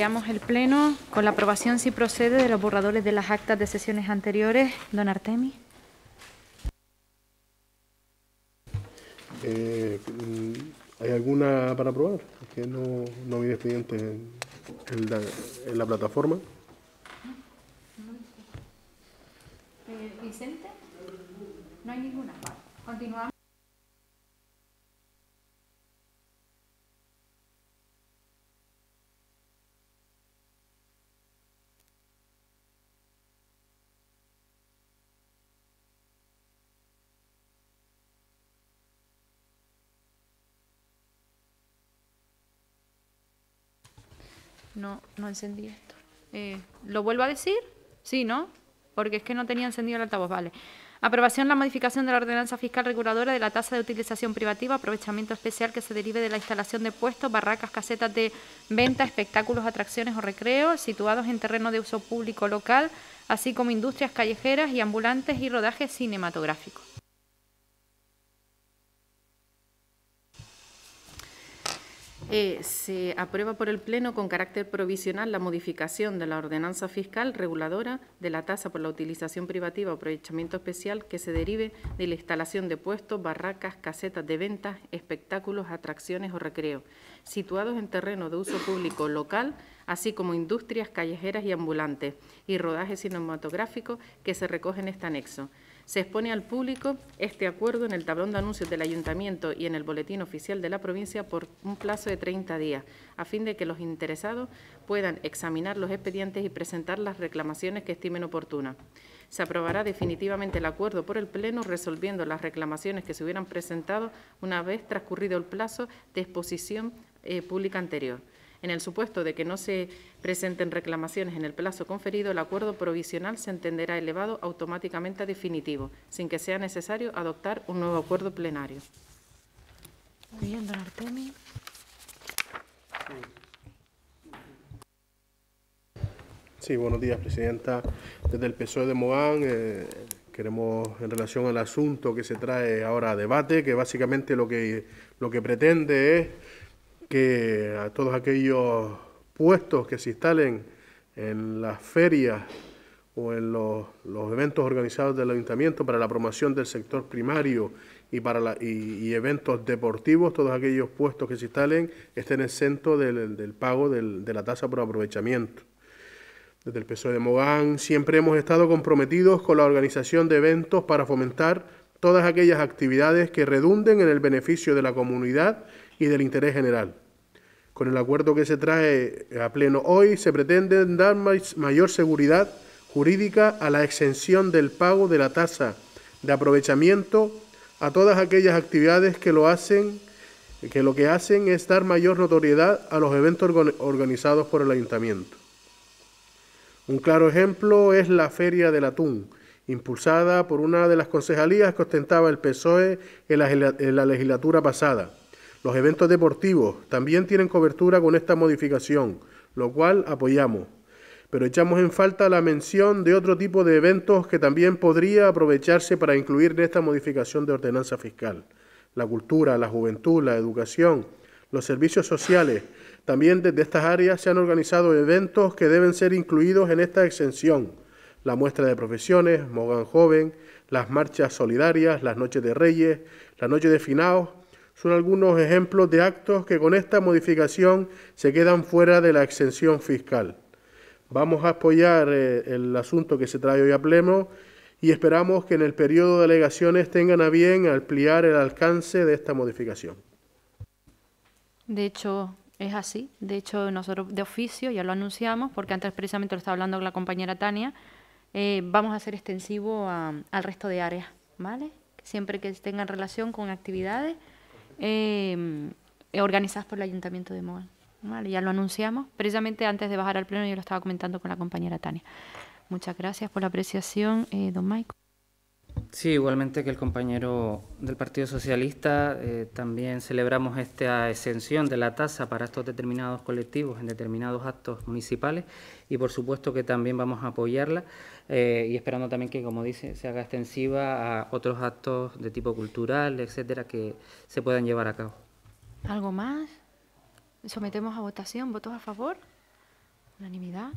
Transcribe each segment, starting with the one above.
Iniciamos el pleno con la aprobación, si procede, de los borradores de las actas de sesiones anteriores. Don Artemi. Eh, ¿Hay alguna para aprobar? que no, no expedientes en, en la plataforma. Eh, ¿Vicente? No hay ninguna. Continuamos. No, no encendí esto. Eh, ¿Lo vuelvo a decir? Sí, ¿no? Porque es que no tenía encendido el altavoz, vale. Aprobación la modificación de la ordenanza fiscal reguladora de la tasa de utilización privativa, aprovechamiento especial que se derive de la instalación de puestos, barracas, casetas de venta, espectáculos, atracciones o recreos situados en terreno de uso público local, así como industrias callejeras y ambulantes y rodajes cinematográficos. Eh, se aprueba por el Pleno con carácter provisional la modificación de la ordenanza fiscal reguladora de la tasa por la utilización privativa o aprovechamiento especial que se derive de la instalación de puestos, barracas, casetas de ventas, espectáculos, atracciones o recreos, situados en terreno de uso público local, así como industrias callejeras y ambulantes y rodajes cinematográficos que se recogen en este anexo se expone al público este acuerdo en el tablón de anuncios del Ayuntamiento y en el Boletín Oficial de la provincia por un plazo de 30 días, a fin de que los interesados puedan examinar los expedientes y presentar las reclamaciones que estimen oportunas. Se aprobará definitivamente el acuerdo por el Pleno resolviendo las reclamaciones que se hubieran presentado una vez transcurrido el plazo de exposición eh, pública anterior. En el supuesto de que no se presenten reclamaciones en el plazo conferido, el acuerdo provisional se entenderá elevado automáticamente a definitivo, sin que sea necesario adoptar un nuevo acuerdo plenario. bien, don Artemi. Sí, buenos días, Presidenta. Desde el PSOE de Mogán eh, queremos, en relación al asunto que se trae ahora a debate, que básicamente lo que, lo que pretende es que a todos aquellos puestos que se instalen en las ferias o en los, eventos organizados del ayuntamiento para la promoción del sector primario y para la, y, eventos deportivos, todos aquellos puestos que se instalen estén exentos del, del pago del, de la tasa por aprovechamiento. Desde el PSOE de Mogán siempre hemos estado comprometidos con la organización de eventos para fomentar todas aquellas actividades que redunden en el beneficio de la comunidad y del interés general. Con el acuerdo que se trae a pleno hoy, se pretende dar mayor seguridad jurídica a la exención del pago de la tasa de aprovechamiento a todas aquellas actividades que lo hacen que lo que hacen es dar mayor notoriedad a los eventos organizados por el ayuntamiento. Un claro ejemplo es la Feria del Atún, impulsada por una de las concejalías que ostentaba el PSOE en la, en la legislatura pasada los eventos deportivos también tienen cobertura con esta modificación, lo cual apoyamos. Pero echamos en falta la mención de otro tipo de eventos que también podría aprovecharse para incluir en esta modificación de ordenanza fiscal. La cultura, la juventud, la educación, los servicios sociales. También desde estas áreas se han organizado eventos que deben ser incluidos en esta exención. La muestra de profesiones, mogan Joven, las marchas solidarias, las noches de Reyes, la noche de Finaos, son algunos ejemplos de actos que con esta modificación se quedan fuera de la exención fiscal. Vamos a apoyar eh, el asunto que se trae hoy a pleno y esperamos que en el periodo de alegaciones tengan a bien ampliar el alcance de esta modificación. De hecho, es así. De hecho, nosotros de oficio ya lo anunciamos, porque antes precisamente lo estaba hablando con la compañera Tania, eh, vamos a ser extensivo al resto de áreas, ¿vale? Siempre que tengan relación con actividades eh, eh, organizadas por el Ayuntamiento de Moa. ya lo anunciamos. Precisamente antes de bajar al pleno yo lo estaba comentando con la compañera Tania. Muchas gracias por la apreciación, eh, don Maico. Sí, igualmente que el compañero del Partido Socialista, eh, también celebramos esta exención de la tasa para estos determinados colectivos en determinados actos municipales y por supuesto que también vamos a apoyarla. Eh, y esperando también que, como dice, se haga extensiva a otros actos de tipo cultural, etcétera, que se puedan llevar a cabo. ¿Algo más? Sometemos a votación. ¿Votos a favor? Unanimidad.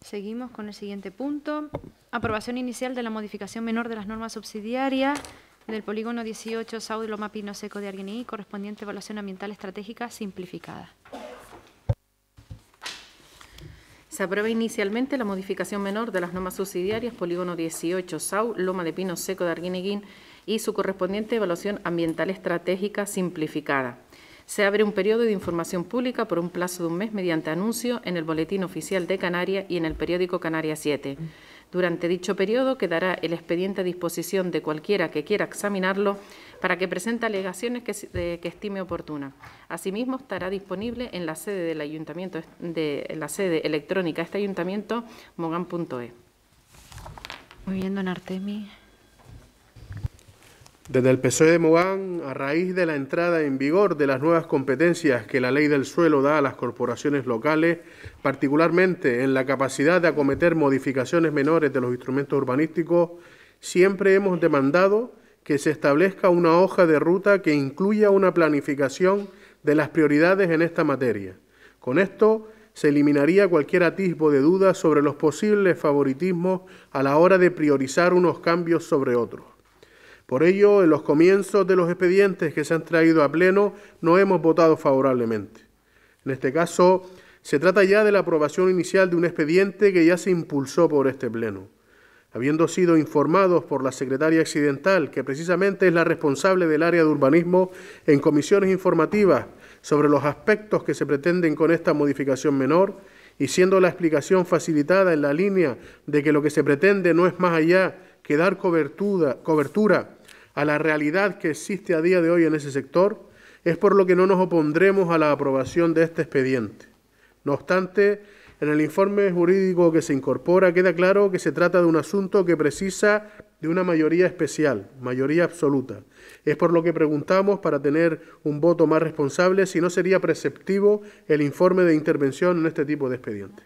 Seguimos con el siguiente punto. Aprobación inicial de la modificación menor de las normas subsidiarias del polígono 18 Saúl Loma Pino Seco de Arguineí, correspondiente a evaluación ambiental estratégica simplificada. Se aprueba inicialmente la modificación menor de las normas subsidiarias Polígono 18 SAU, Loma de Pino Seco de Arguineguín y su correspondiente evaluación ambiental estratégica simplificada. Se abre un periodo de información pública por un plazo de un mes mediante anuncio en el Boletín Oficial de Canarias y en el periódico Canarias 7. Durante dicho periodo quedará el expediente a disposición de cualquiera que quiera examinarlo para que presente alegaciones que, estime oportuna. Asimismo, estará disponible en la sede del ayuntamiento de en la sede electrónica de este ayuntamiento, mogan.e. Muy bien, don Artemi. Desde el PSOE de Mogán, a raíz de la entrada en vigor de las nuevas competencias que la ley del suelo da a las corporaciones locales, particularmente en la capacidad de acometer modificaciones menores de los instrumentos urbanísticos, siempre hemos demandado que se establezca una hoja de ruta que incluya una planificación de las prioridades en esta materia. Con esto se eliminaría cualquier atisbo de duda sobre los posibles favoritismos a la hora de priorizar unos cambios sobre otros. Por ello, en los comienzos de los expedientes que se han traído a pleno, no hemos votado favorablemente. En este caso, se trata ya de la aprobación inicial de un expediente que ya se impulsó por este pleno. Habiendo sido informados por la secretaria accidental, que precisamente es la responsable del área de urbanismo, en comisiones informativas sobre los aspectos que se pretenden con esta modificación menor, y siendo la explicación facilitada en la línea de que lo que se pretende no es más allá que dar cobertura, cobertura a la realidad que existe a día de hoy en ese sector, es por lo que no nos opondremos a la aprobación de este expediente. No obstante, en el informe jurídico que se incorpora queda claro que se trata de un asunto que precisa de una mayoría especial, mayoría absoluta. Es por lo que preguntamos para tener un voto más responsable si no sería preceptivo el informe de intervención en este tipo de expediente.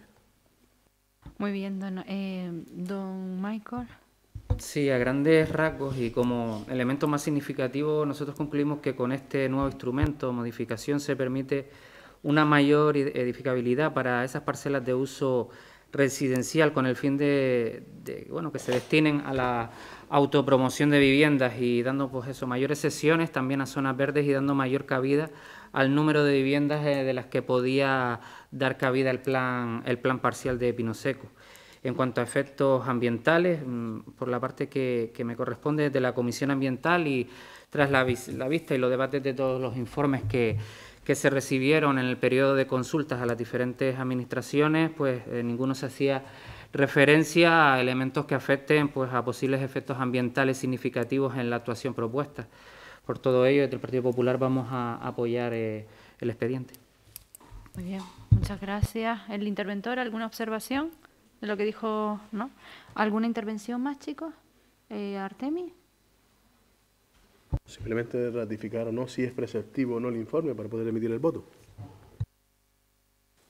Muy bien, don eh, Michael. Sí, a grandes rasgos y como elemento más significativo, nosotros concluimos que con este nuevo instrumento, modificación, se permite una mayor edificabilidad para esas parcelas de uso residencial con el fin de, bueno, que se destinen a la autopromoción de viviendas y dando pues eso, mayores sesiones también a zonas verdes y dando mayor cabida al número de viviendas eh, de las que podía dar cabida el plan, el plan parcial de Pinoseco. En cuanto a efectos ambientales, mm, por la parte que, me corresponde de la Comisión Ambiental y tras la, vista y los debates de todos los informes que, se recibieron en el periodo de consultas a las diferentes administraciones, pues eh, ninguno se hacía referencia a elementos que afecten pues, a posibles efectos ambientales significativos en la actuación propuesta. Por todo ello, desde el Partido Popular vamos a apoyar eh, el expediente. Muy bien, muchas gracias. ¿El interventor alguna observación? lo que dijo, ¿no? ¿Alguna intervención más, chicos? Eh, Artemi Simplemente ratificar o no si es preceptivo o no el informe para poder emitir el voto.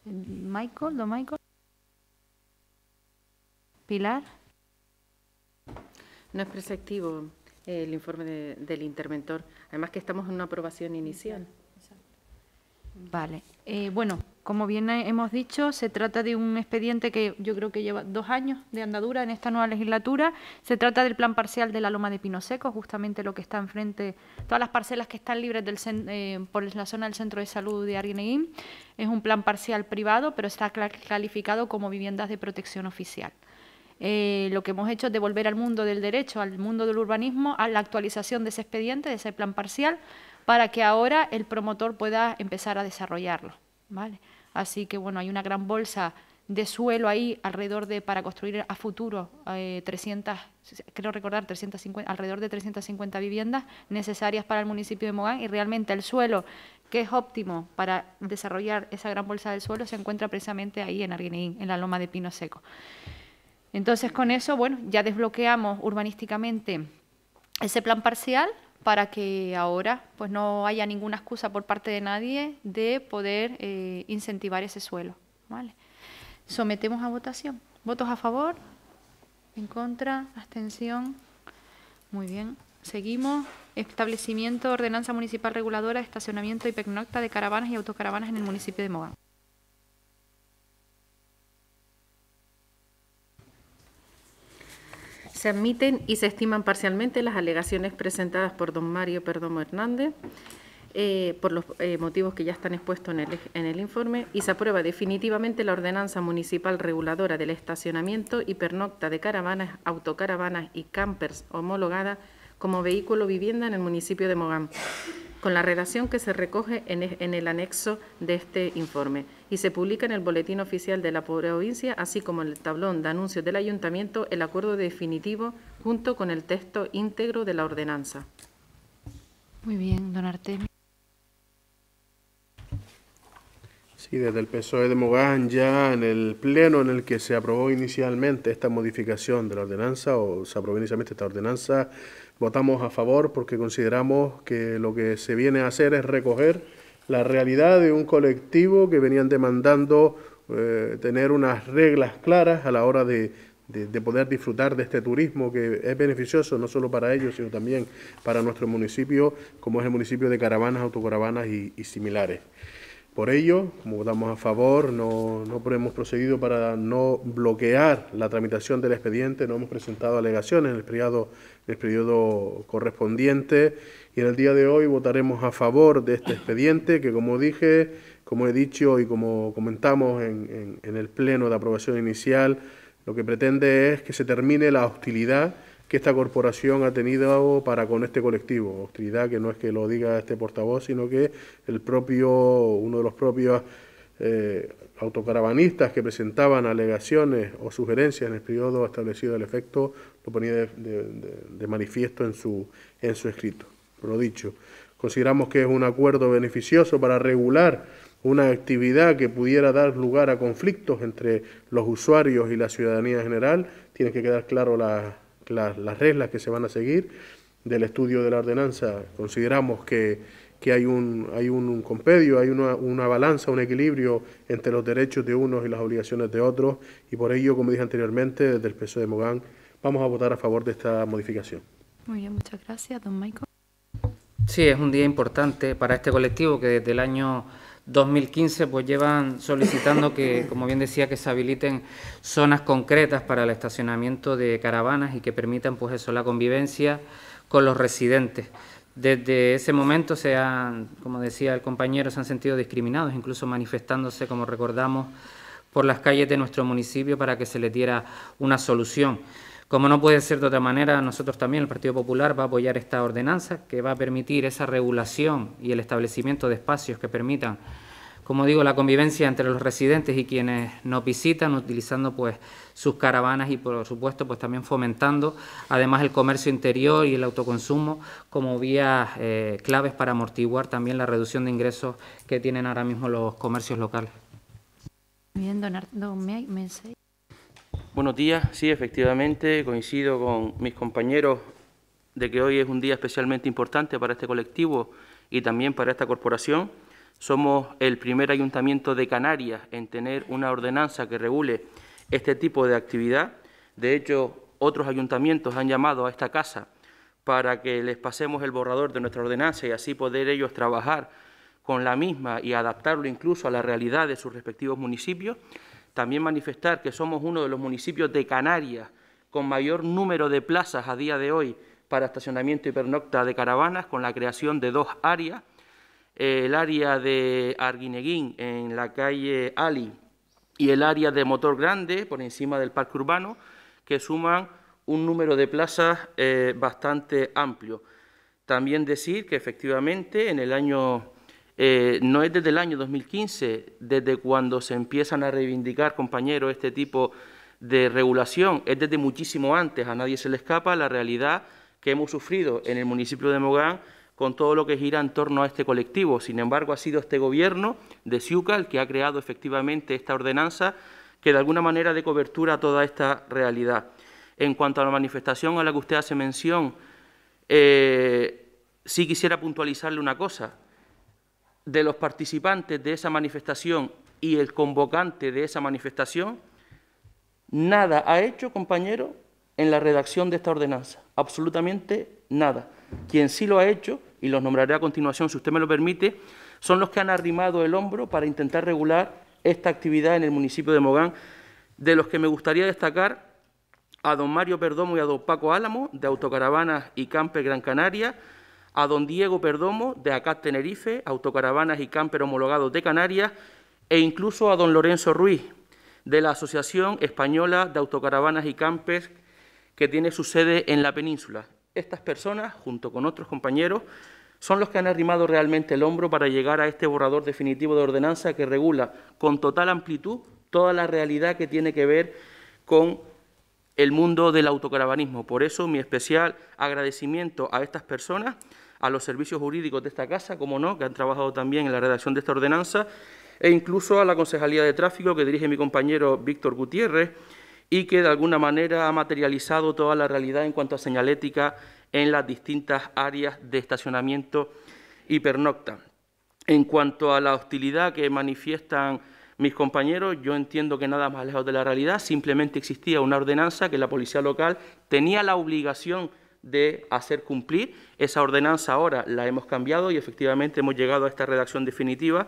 Eh, Michael, don Michael. Pilar. No es preceptivo eh, el informe del interventor. Además que estamos en una aprobación inicial. Vale. bueno, como bien hemos dicho, se trata de un expediente que yo creo que lleva dos años de andadura en esta nueva legislatura. Se trata del plan parcial de la Loma de Pino Seco, justamente lo que está enfrente, todas las parcelas que están libres del, eh, por la zona del Centro de Salud de Arguineguín. Es un plan parcial privado, pero está calificado como viviendas de protección oficial. Eh, lo que hemos hecho es devolver al mundo del derecho, al mundo del urbanismo, a la actualización de ese expediente, de ese plan parcial, para que ahora el promotor pueda empezar a desarrollarlo. ¿vale? Así que bueno, hay una gran bolsa de suelo ahí alrededor de para construir a futuro 300 eh, creo recordar 350 alrededor de 350 viviendas necesarias para el municipio de Mogán y realmente el suelo que es óptimo para desarrollar esa gran bolsa del suelo se encuentra precisamente ahí en Arguineín, en la loma de pino seco. Entonces con eso, bueno, ya desbloqueamos urbanísticamente ese plan parcial para que ahora pues no haya ninguna excusa por parte de nadie de poder eh, incentivar ese suelo. ¿vale? Sometemos a votación. ¿Votos a favor? ¿En contra? ¿Abstención? Muy bien. Seguimos. Establecimiento, ordenanza municipal reguladora, estacionamiento y pernocta de caravanas y autocaravanas en el municipio de Mogán. Se admiten y se estiman parcialmente las alegaciones presentadas por don Mario Perdomo Hernández eh, por los eh, motivos que ya están expuestos en el, en el informe y se aprueba definitivamente la ordenanza municipal reguladora del estacionamiento y de caravanas, autocaravanas y campers homologada como vehículo vivienda en el municipio de Mogán con la redacción que se recoge e, en, el anexo de este informe y se publica en el Boletín Oficial de la Provincia, así como en el tablón de anuncios del Ayuntamiento, el acuerdo definitivo junto con el texto íntegro de la ordenanza. Muy bien, don Artemio. y desde el PSOE de Mogán ya en el pleno en el que se aprobó inicialmente esta modificación de la ordenanza o se aprobó inicialmente esta ordenanza, votamos a favor porque consideramos que lo que se viene a hacer es recoger la realidad de un colectivo que venían demandando eh, tener unas reglas claras a la hora de, poder disfrutar de este turismo que es beneficioso no solo para ellos, sino también para nuestro municipio, como es el municipio de caravanas, autocaravanas y similares. Por ello, como votamos a favor, no, hemos procedido para no bloquear la tramitación del expediente, no hemos presentado alegaciones en el periodo, el correspondiente y en el día de hoy votaremos a favor de este expediente que, como dije, como he dicho y como comentamos en, en el pleno de aprobación inicial, lo que pretende es que se termine la hostilidad que esta corporación ha tenido para con este colectivo. Hostilidad que no es que lo diga este portavoz, sino que el propio, uno de los propios eh, autocaravanistas que presentaban alegaciones o sugerencias en el periodo establecido al efecto lo ponía de, manifiesto en su, en su escrito. lo dicho, consideramos que es un acuerdo beneficioso para regular una actividad que pudiera dar lugar a conflictos entre los usuarios y la ciudadanía en general. Tiene que quedar claro la las, reglas que se van a seguir del estudio de la ordenanza. Consideramos que, que hay, un, hay un, compedio, hay una, balanza, un equilibrio entre los derechos de unos y las obligaciones de otros y por ello, como dije anteriormente, desde el peso de Mogán vamos a votar a favor de esta modificación. Muy bien, muchas gracias, don Michael. Sí, es un día importante para este colectivo que desde el año 2015 pues llevan solicitando que, como bien decía, que se habiliten zonas concretas para el estacionamiento de caravanas y que permitan pues eso, la convivencia con los residentes. Desde ese momento se han, como decía el compañero, se han sentido discriminados, incluso manifestándose, como recordamos, por las calles de nuestro municipio para que se les diera una solución. Como no puede ser de otra manera, nosotros también, el Partido Popular, va a apoyar esta ordenanza que va a permitir esa regulación y el establecimiento de espacios que permitan, como digo, la convivencia entre los residentes y quienes no visitan, utilizando pues sus caravanas y, por supuesto, pues también fomentando, además, el comercio interior y el autoconsumo como vías eh, claves para amortiguar también la reducción de ingresos que tienen ahora mismo los comercios locales. Bien, don Buenos días. Sí, efectivamente, coincido con mis compañeros de que hoy es un día especialmente importante para este colectivo y también para esta corporación. Somos el primer ayuntamiento de Canarias en tener una ordenanza que regule este tipo de actividad. De hecho, otros ayuntamientos han llamado a esta casa para que les pasemos el borrador de nuestra ordenanza y así poder ellos trabajar con la misma y adaptarlo incluso a la realidad de sus respectivos municipios. También manifestar que somos uno de los municipios de Canarias con mayor número de plazas a día de hoy para estacionamiento y pernocta de caravanas, con la creación de dos áreas, eh, el área de Arguineguín en la calle Ali y el área de Motor Grande por encima del parque urbano, que suman un número de plazas eh, bastante amplio. También decir que efectivamente en el año eh, no es desde el año 2015, desde cuando se empiezan a reivindicar, compañeros, este tipo de regulación, es desde muchísimo antes, a nadie se le escapa la realidad que hemos sufrido en el municipio de Mogán con todo lo que gira en torno a este colectivo. Sin embargo, ha sido este gobierno de Ciuca el que ha creado efectivamente esta ordenanza que de alguna manera dé cobertura a toda esta realidad. En cuanto a la manifestación a la que usted hace mención, eh, sí quisiera puntualizarle una cosa de los participantes de esa manifestación y el convocante de esa manifestación, nada ha hecho, compañero, en la redacción de esta ordenanza. Absolutamente nada. Quien sí lo ha hecho, y los nombraré a continuación si usted me lo permite, son los que han arrimado el hombro para intentar regular esta actividad en el municipio de Mogán, de los que me gustaría destacar a don Mario Perdomo y a don Paco Álamo, de Autocaravanas y Campe Gran Canaria, a don Diego Perdomo, de ACAT Tenerife, Autocaravanas y Camper Homologados de Canarias, e incluso a don Lorenzo Ruiz, de la Asociación Española de Autocaravanas y Campers, que tiene su sede en la península. Estas personas, junto con otros compañeros, son los que han arrimado realmente el hombro para llegar a este borrador definitivo de ordenanza que regula con total amplitud toda la realidad que tiene que ver con el mundo del autocaravanismo. Por eso mi especial agradecimiento a estas personas a los servicios jurídicos de esta casa, como no, que han trabajado también en la redacción de esta ordenanza, e incluso a la Concejalía de Tráfico que dirige mi compañero Víctor Gutiérrez y que de alguna manera ha materializado toda la realidad en cuanto a señalética en las distintas áreas de estacionamiento hipernocta. En cuanto a la hostilidad que manifiestan mis compañeros, yo entiendo que nada más lejos de la realidad, simplemente existía una ordenanza que la policía local tenía la obligación de hacer cumplir. Esa ordenanza ahora la hemos cambiado y efectivamente hemos llegado a esta redacción definitiva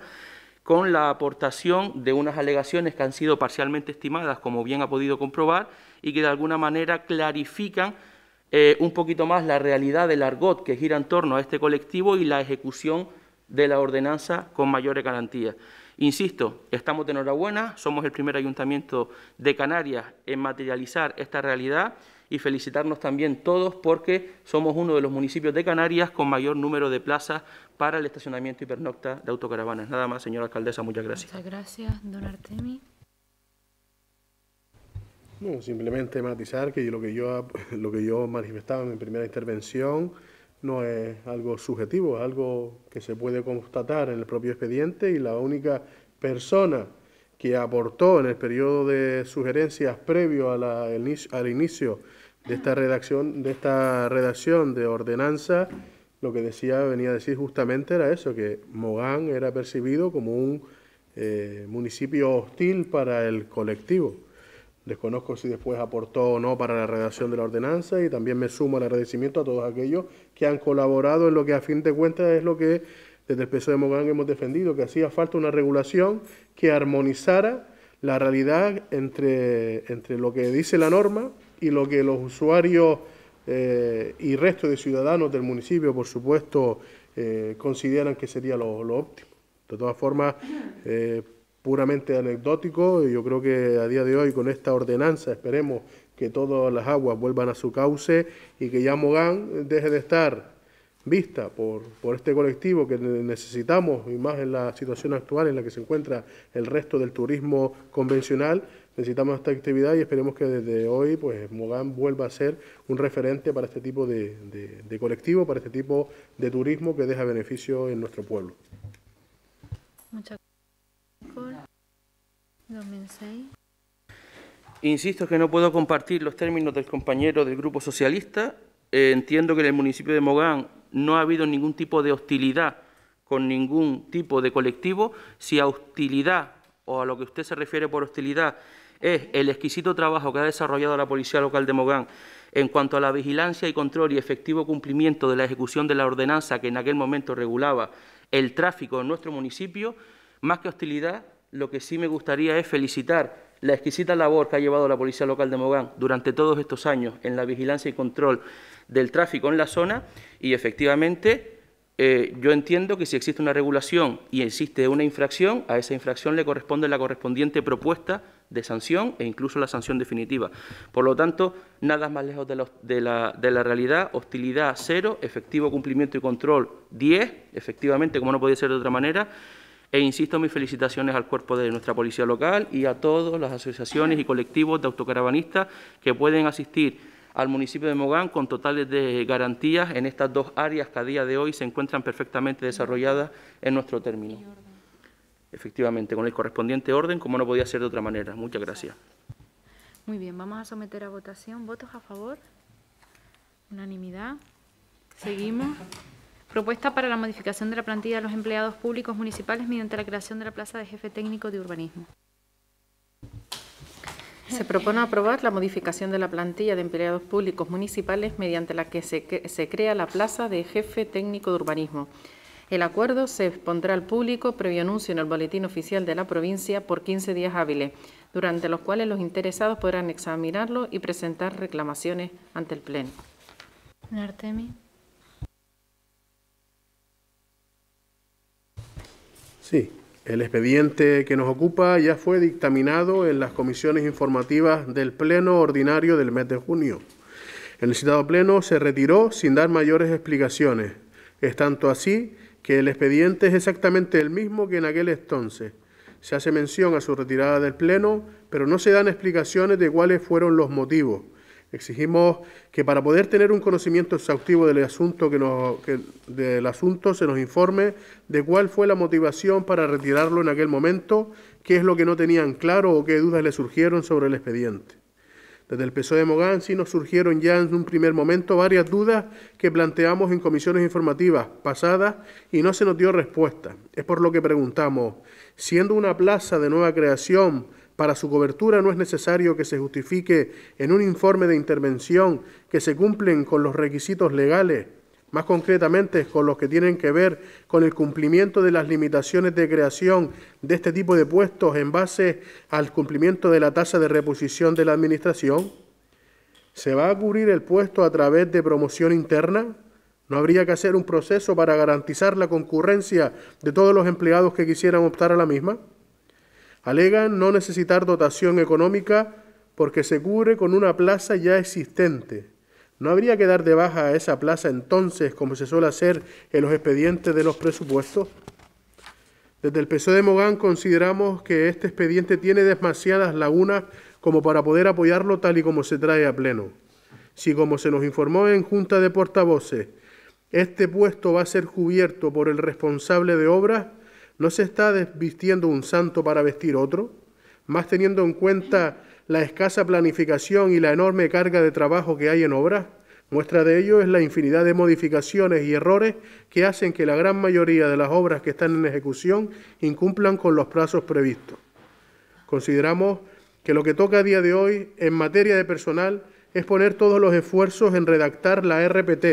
con la aportación de unas alegaciones que han sido parcialmente estimadas, como bien ha podido comprobar, y que de alguna manera clarifican eh, un poquito más la realidad del argot que gira en torno a este colectivo y la ejecución de la ordenanza con mayores garantías. Insisto, estamos de enhorabuena, somos el primer ayuntamiento de Canarias en materializar esta realidad y felicitarnos también todos porque somos uno de los municipios de Canarias con mayor número de plazas para el estacionamiento hipernocta de autocaravanas. Nada más, señora alcaldesa, muchas gracias. Muchas gracias, don Artemi. No, simplemente matizar que lo que yo lo que yo manifestaba en mi primera intervención no es algo subjetivo, es algo que se puede constatar en el propio expediente y la única persona que aportó en el periodo de sugerencias previo a la, al inicio de esta redacción, de esta redacción de ordenanza, lo que decía, venía a decir justamente era eso, que Mogán era percibido como un eh, municipio hostil para el colectivo. Desconozco si después aportó o no para la redacción de la ordenanza y también me sumo al agradecimiento a todos aquellos que han colaborado en lo que a fin de cuentas es lo que desde el peso de Mogán hemos defendido, que hacía falta una regulación que armonizara la realidad entre, entre lo que dice la norma y lo que los usuarios eh, y resto de ciudadanos del municipio, por supuesto, eh, consideran que sería lo, óptimo. De todas formas, eh, puramente anecdótico, yo creo que a día de hoy con esta ordenanza esperemos que todas las aguas vuelvan a su cauce y que ya Mogán deje de estar vista por, por, este colectivo que necesitamos, y más en la situación actual en la que se encuentra el resto del turismo convencional, necesitamos esta actividad y esperemos que desde hoy pues Mogán vuelva a ser un referente para este tipo de, de, colectivo, para este tipo de turismo que deja beneficio en nuestro pueblo. Muchas gracias. Insisto que no puedo compartir los términos del compañero del Grupo Socialista. Eh, entiendo que en el municipio de Mogán no ha habido ningún tipo de hostilidad con ningún tipo de colectivo. Si a hostilidad o a lo que usted se refiere por hostilidad es el exquisito trabajo que ha desarrollado la Policía Local de Mogán en cuanto a la vigilancia y control y efectivo cumplimiento de la ejecución de la ordenanza que en aquel momento regulaba el tráfico en nuestro municipio, más que hostilidad, lo que sí me gustaría es felicitar la exquisita labor que ha llevado la Policía Local de Mogán durante todos estos años en la vigilancia y control del tráfico en la zona y efectivamente eh, yo entiendo que si existe una regulación y existe una infracción, a esa infracción le corresponde la correspondiente propuesta de sanción e incluso la sanción definitiva. Por lo tanto, nada más lejos de la, realidad, hostilidad cero, efectivo cumplimiento y control 10, efectivamente, como no podía ser de otra manera, e insisto, mis felicitaciones al cuerpo de nuestra policía local y a todas las asociaciones y colectivos de autocaravanistas que pueden asistir al municipio de Mogán con totales de garantías en estas dos áreas que a día de hoy se encuentran perfectamente desarrolladas en nuestro término. Efectivamente, con el correspondiente orden, como no podía ser de otra manera. Muchas gracias. Muy bien, vamos a someter a votación. ¿Votos a favor? Unanimidad. Seguimos. Propuesta para la modificación de la plantilla de los empleados públicos municipales mediante la creación de la plaza de jefe técnico de urbanismo. Se propone aprobar la modificación de la plantilla de empleados públicos municipales mediante la que se, crea la plaza de jefe técnico de urbanismo. El acuerdo se expondrá al público previo anuncio en el boletín oficial de la provincia por 15 días hábiles, durante los cuales los interesados podrán examinarlo y presentar reclamaciones ante el Pleno. Artemi. Sí, el expediente que nos ocupa ya fue dictaminado en las comisiones informativas del Pleno Ordinario del mes de junio. El citado Pleno se retiró sin dar mayores explicaciones. Es tanto así que el expediente es exactamente el mismo que en aquel entonces. Se hace mención a su retirada del Pleno, pero no se dan explicaciones de cuáles fueron los motivos. Exigimos que para poder tener un conocimiento exhaustivo del asunto, que del asunto se nos informe de cuál fue la motivación para retirarlo en aquel momento, qué es lo que no tenían claro o qué dudas le surgieron sobre el expediente. Desde el PSOE de sí nos surgieron ya en un primer momento varias dudas que planteamos en comisiones informativas pasadas y no se nos dio respuesta. Es por lo que preguntamos, siendo una plaza de nueva creación para su cobertura no es necesario que se justifique en un informe de intervención que se cumplen con los requisitos legales, más concretamente con los que tienen que ver con el cumplimiento de las limitaciones de creación de este tipo de puestos en base al cumplimiento de la tasa de reposición de la Administración. ¿Se va a cubrir el puesto a través de promoción interna? ¿No habría que hacer un proceso para garantizar la concurrencia de todos los empleados que quisieran optar a la misma? Alegan no necesitar dotación económica porque se cubre con una plaza ya existente. ¿No habría que dar de baja a esa plaza entonces, como se suele hacer en los expedientes de los presupuestos? Desde el PSOE de Mogán consideramos que este expediente tiene demasiadas lagunas como para poder apoyarlo tal y como se trae a pleno. Si, como se nos informó en Junta de Portavoces, este puesto va a ser cubierto por el responsable de obras, ¿No se está desvistiendo un santo para vestir otro? Más teniendo en cuenta la escasa planificación y la enorme carga de trabajo que hay en obras. Muestra de ello es la infinidad de modificaciones y errores que hacen que la gran mayoría de las obras que están en ejecución incumplan con los plazos previstos. Consideramos que lo que toca a día de hoy en materia de personal es poner todos los esfuerzos en redactar la RPT,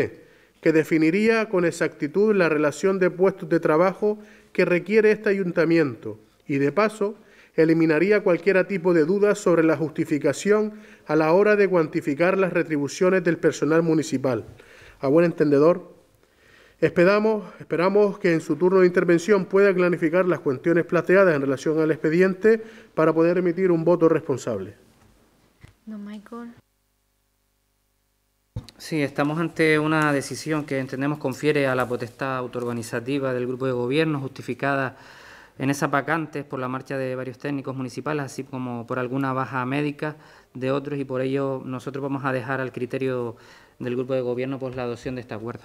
que definiría con exactitud la relación de puestos de trabajo que requiere este ayuntamiento y, de paso, eliminaría cualquier tipo de duda sobre la justificación a la hora de cuantificar las retribuciones del personal municipal. A buen entendedor, Esperamos, esperamos, que en su turno de intervención pueda clarificar las cuestiones planteadas en relación al expediente para poder emitir un voto responsable. Sí, estamos ante una decisión que entendemos confiere a la potestad autoorganizativa del grupo de gobierno, justificada en esa vacante por la marcha de varios técnicos municipales, así como por alguna baja médica de otros, y por ello nosotros vamos a dejar al criterio del grupo de gobierno pues, la adopción de este acuerdo.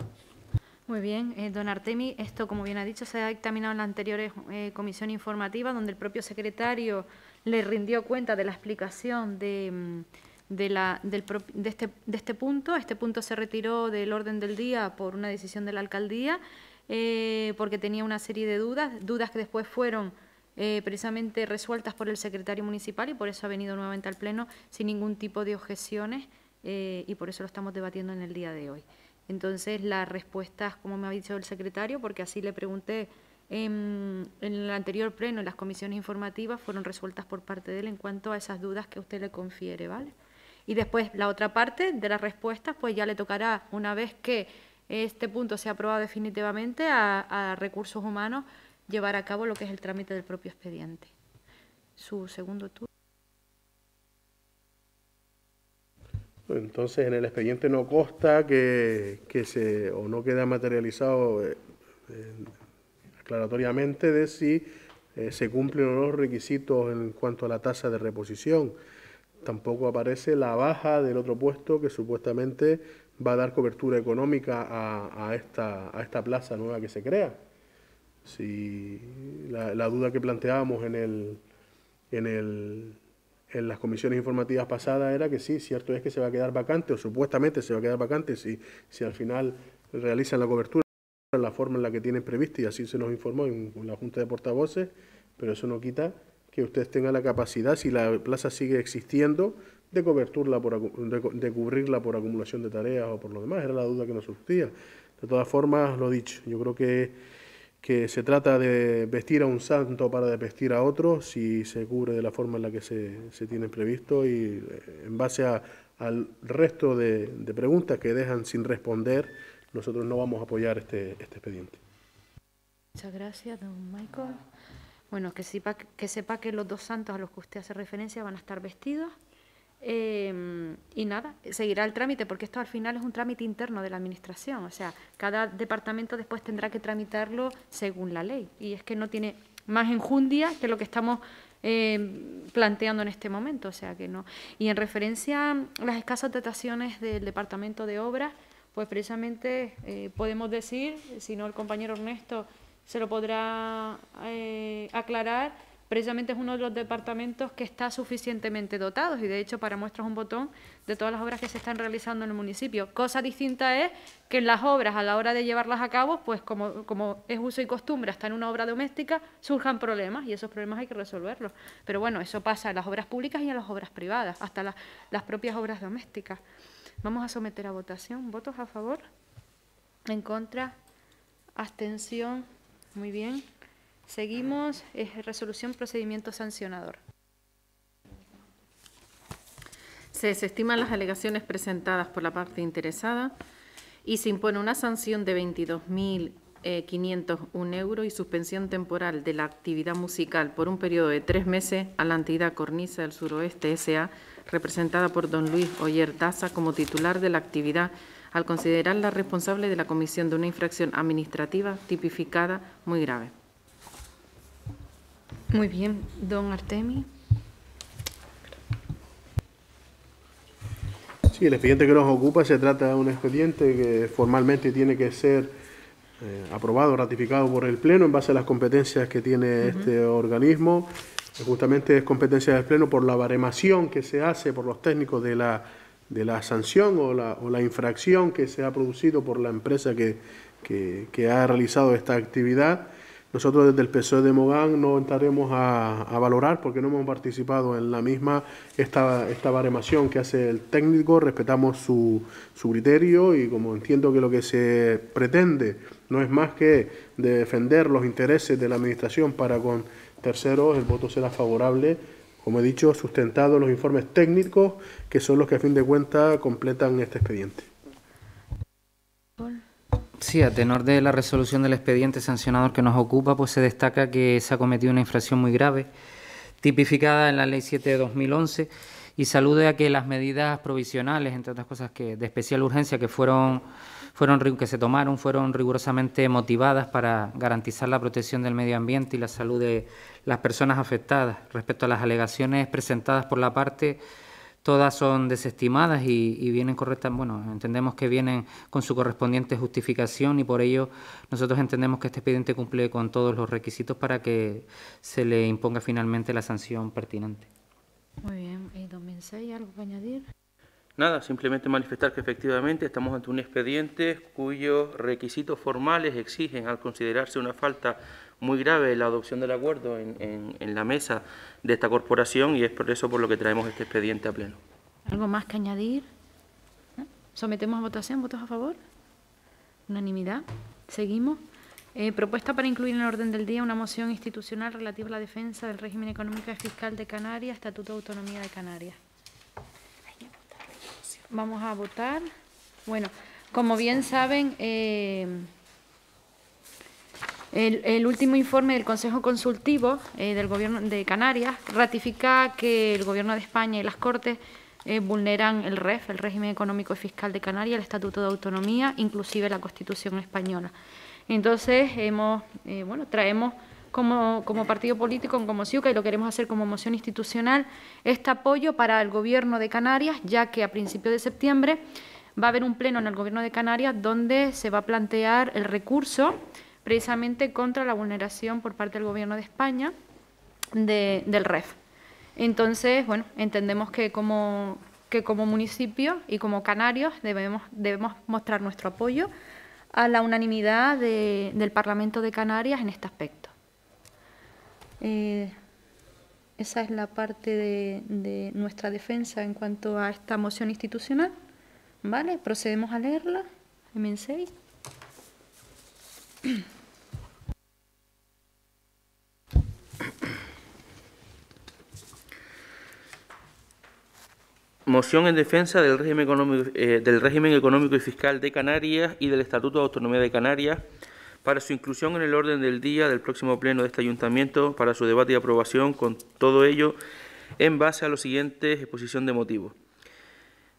Muy bien, eh, don Artemi, esto como bien ha dicho se ha dictaminado en la anterior eh, comisión informativa donde el propio secretario le rindió cuenta de la explicación de... Mm, de, la, este, de, este, punto. Este punto se retiró del orden del día por una decisión de la alcaldía eh, porque tenía una serie de dudas, dudas que después fueron eh, precisamente resueltas por el secretario municipal y por eso ha venido nuevamente al Pleno sin ningún tipo de objeciones eh, y por eso lo estamos debatiendo en el día de hoy. Entonces, las respuestas, como me ha dicho el secretario, porque así le pregunté en, el anterior Pleno, en las comisiones informativas, fueron resueltas por parte de él en cuanto a esas dudas que usted le confiere, ¿vale? Y después la otra parte de las respuestas, pues ya le tocará, una vez que este punto sea aprobado definitivamente, a, recursos humanos llevar a cabo lo que es el trámite del propio expediente. Su segundo turno. Entonces, en el expediente no consta que, se o no queda materializado eh, eh, aclaratoriamente de si eh, se cumplen o los requisitos en cuanto a la tasa de reposición. Tampoco aparece la baja del otro puesto que supuestamente va a dar cobertura económica a, esta, a esta, plaza nueva que se crea. Si la, duda que planteábamos en, en, las comisiones informativas pasadas era que sí, cierto es que se va a quedar vacante, o supuestamente se va a quedar vacante, si, si al final realizan la cobertura en la forma en la que tienen prevista, y así se nos informó en la Junta de Portavoces, pero eso no quita que ustedes tengan la capacidad, si la plaza sigue existiendo, de, coberturla por, de, cubrirla por acumulación de tareas o por lo demás. Era la duda que nos surgía. De todas formas, lo dicho, yo creo que, que se trata de vestir a un santo para vestir a otro si se cubre de la forma en la que se, se tiene previsto y eh, en base al resto de, de, preguntas que dejan sin responder, nosotros no vamos a apoyar este, este expediente. Muchas gracias, don Michael. Bueno, que sepa, que sepa que los dos santos a los que usted hace referencia van a estar vestidos. Em, y nada, seguirá el trámite, porque esto al final es un trámite interno de la Administración. O sea, cada departamento después tendrá que tramitarlo según la ley. Y es que no tiene más enjundia que lo que estamos em, planteando en este momento. O sea, que no. Y en referencia a las escasas dotaciones del Departamento de Obras, pues precisamente eh, podemos decir, si no el compañero Ernesto se lo podrá eh, aclarar. Precisamente es uno de los departamentos que está suficientemente dotado y, de hecho, para muestras un botón de todas las obras que se están realizando en el municipio. Cosa distinta es que en las obras, a la hora de llevarlas a cabo, pues como, es uso y costumbre, hasta en una obra doméstica, surjan problemas y esos problemas hay que resolverlos. Pero bueno, eso pasa en las obras públicas y en las obras privadas, hasta las, las propias obras domésticas. Vamos a someter a votación. ¿Votos a favor? ¿En contra? ¿Abstención? Muy bien. Seguimos. resolución procedimiento sancionador. Se desestiman las alegaciones presentadas por la parte interesada y se impone una sanción de 22.501 eh, euros y suspensión temporal de la actividad musical por un periodo de tres meses a la entidad Cornisa del Suroeste S.A., representada por don Luis Oyer Daza como titular de la actividad al considerarla responsable de la comisión de una infracción administrativa tipificada muy grave. Muy bien, don Artemi. Sí, el expediente que nos ocupa se trata de un expediente que formalmente tiene que ser eh, aprobado, ratificado por el Pleno en base a las competencias que tiene este organismo. Justamente es competencia del Pleno por la baremación que se hace por los técnicos de la de la sanción o la, o la, infracción que se ha producido por la empresa que, que, ha realizado esta actividad. Nosotros desde el PSOE de Mogán no entraremos a, a valorar porque no hemos participado en la misma esta, esta baremación que hace el técnico, respetamos su, su criterio y como entiendo que lo que se pretende no es más que defender los intereses de la Administración para con terceros, el voto será favorable como he dicho, sustentado los informes técnicos, que son los que a fin de cuentas completan este expediente. Sí, a tenor de la resolución del expediente sancionador que nos ocupa, pues se destaca que se ha cometido una infracción muy grave, tipificada en la Ley 7 de 2011, y salude a que las medidas provisionales, entre otras cosas que de especial urgencia, que fueron fueron, que se tomaron fueron rigurosamente motivadas para garantizar la protección del medio ambiente y la salud de las personas afectadas. Respecto a las alegaciones presentadas por la parte, todas son desestimadas y, vienen correctas, bueno, entendemos que vienen con su correspondiente justificación y por ello nosotros entendemos que este expediente cumple con todos los requisitos para que se le imponga finalmente la sanción pertinente. Muy bien, ¿y 2006 algo que añadir? Nada, simplemente manifestar que efectivamente estamos ante un expediente cuyos requisitos formales exigen, al considerarse una falta muy grave la adopción del acuerdo en, la mesa de esta corporación, y es por eso por lo que traemos este expediente a pleno. ¿Algo más que añadir? ¿Sometemos a votación? ¿Votos a favor? Unanimidad. Seguimos. Eh, propuesta para incluir en el orden del día una moción institucional relativa a la defensa del régimen económico y fiscal de Canarias, Estatuto de Autonomía de Canarias. Vamos a votar. Bueno, como bien saben, eh, el, último informe del Consejo Consultivo eh, del Gobierno de Canarias ratifica que el Gobierno de España y las Cortes eh, vulneran el REF, el régimen económico y fiscal de Canarias, el Estatuto de Autonomía, inclusive la Constitución española. Entonces, hemos, bueno, traemos como, partido político como SIUCA, y lo queremos hacer como moción institucional, este apoyo para el Gobierno de Canarias, ya que a principios de septiembre va a haber un pleno en el Gobierno de Canarias donde se va a plantear el recurso precisamente contra la vulneración por parte del Gobierno de España del REF. Entonces, bueno, entendemos que como, municipio y como canarios debemos, mostrar nuestro apoyo a la unanimidad del Parlamento de Canarias en este aspecto. Eh, esa es la parte de, nuestra defensa en cuanto a esta moción institucional. ¿Vale? Procedemos a leerla. Moción en defensa del régimen, eh, del régimen económico y fiscal de Canarias y del Estatuto de Autonomía de Canarias para su inclusión en el orden del día del próximo pleno de este ayuntamiento, para su debate y aprobación, con todo ello en base a lo siguiente, exposición de motivos.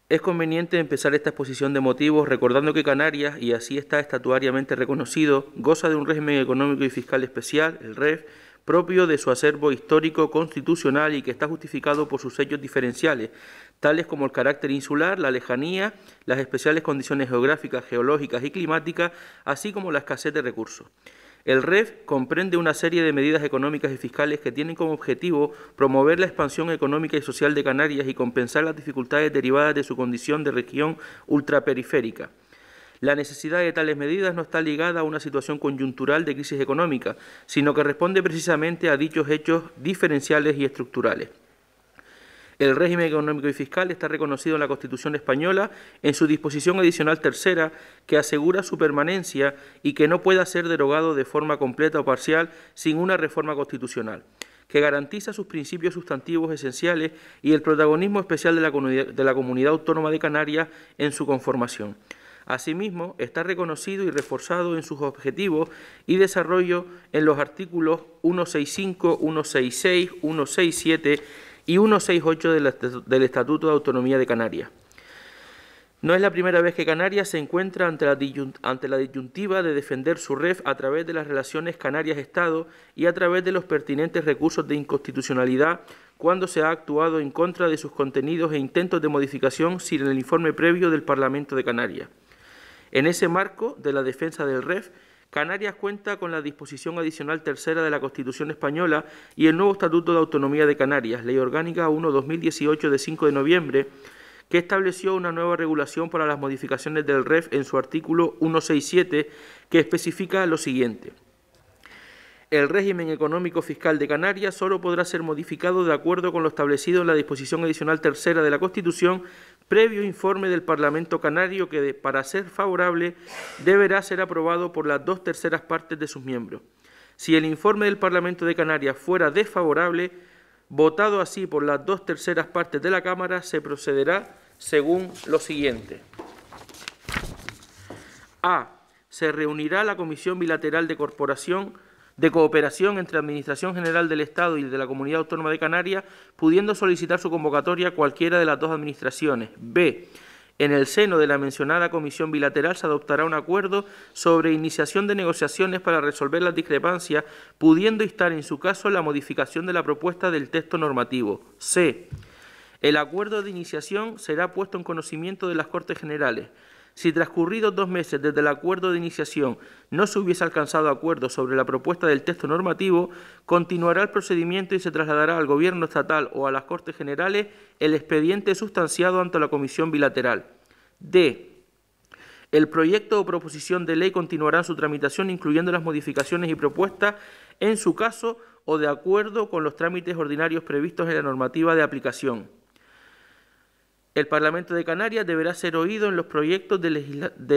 Es conveniente empezar esta exposición de motivos recordando que Canarias, y así está estatuariamente reconocido, goza de un régimen económico y fiscal especial, el REF, propio de su acervo histórico constitucional y que está justificado por sus sellos diferenciales, tales como el carácter insular, la lejanía, las especiales condiciones geográficas, geológicas y climáticas, así como la escasez de recursos. El REF comprende una serie de medidas económicas y fiscales que tienen como objetivo promover la expansión económica y social de Canarias y compensar las dificultades derivadas de su condición de región ultraperiférica. La necesidad de tales medidas no está ligada a una situación coyuntural de crisis económica, sino que responde precisamente a dichos hechos diferenciales y estructurales. El régimen económico y fiscal está reconocido en la Constitución española en su disposición adicional tercera que asegura su permanencia y que no pueda ser derogado de forma completa o parcial sin una reforma constitucional que garantiza sus principios sustantivos esenciales y el protagonismo especial de la, comunidad, de la comunidad autónoma de Canarias en su conformación. Asimismo, está reconocido y reforzado en sus objetivos y desarrollo en los artículos 165, 166, 167 y 168 del, Estatuto de Autonomía de Canarias. No es la primera vez que Canarias se encuentra ante la, ante la, disyuntiva de defender su REF a través de las relaciones Canarias-Estado y a través de los pertinentes recursos de inconstitucionalidad cuando se ha actuado en contra de sus contenidos e intentos de modificación sin el informe previo del Parlamento de Canarias. En ese marco de la defensa del REF, Canarias cuenta con la disposición adicional tercera de la Constitución española y el nuevo Estatuto de Autonomía de Canarias, Ley Orgánica 1-2018 de 5 de noviembre, que estableció una nueva regulación para las modificaciones del REF en su artículo 167, que especifica lo siguiente el régimen económico fiscal de Canarias solo podrá ser modificado de acuerdo con lo establecido en la disposición adicional tercera de la Constitución, previo informe del Parlamento Canario que, para ser favorable, deberá ser aprobado por las dos terceras partes de sus miembros. Si el informe del Parlamento de Canarias fuera desfavorable, votado así por las dos terceras partes de la Cámara, se procederá según lo siguiente. A. Se reunirá la Comisión Bilateral de Corporación de cooperación entre Administración General del Estado y de la Comunidad Autónoma de Canarias, pudiendo solicitar su convocatoria cualquiera de las dos administraciones. B. En el seno de la mencionada comisión bilateral se adoptará un acuerdo sobre iniciación de negociaciones para resolver las discrepancias, pudiendo instar en su caso la modificación de la propuesta del texto normativo. C. El acuerdo de iniciación será puesto en conocimiento de las Cortes Generales. Si transcurridos dos meses desde el acuerdo de iniciación no se hubiese alcanzado acuerdo sobre la propuesta del texto normativo, continuará el procedimiento y se trasladará al Gobierno estatal o a las Cortes Generales el expediente sustanciado ante la Comisión Bilateral. D. El proyecto o proposición de ley continuará su tramitación, incluyendo las modificaciones y propuestas, en su caso, o de acuerdo con los trámites ordinarios previstos en la normativa de aplicación el Parlamento de Canarias deberá ser oído en los proyectos de,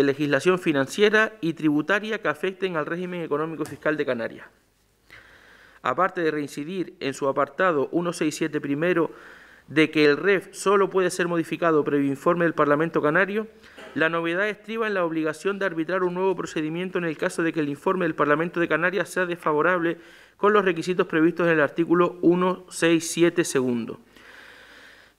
legislación financiera y tributaria que afecten al régimen económico fiscal de Canarias. Aparte de reincidir en su apartado 167 primero de que el REF solo puede ser modificado previo informe del Parlamento Canario, la novedad estriba en la obligación de arbitrar un nuevo procedimiento en el caso de que el informe del Parlamento de Canarias sea desfavorable con los requisitos previstos en el artículo 167 segundo.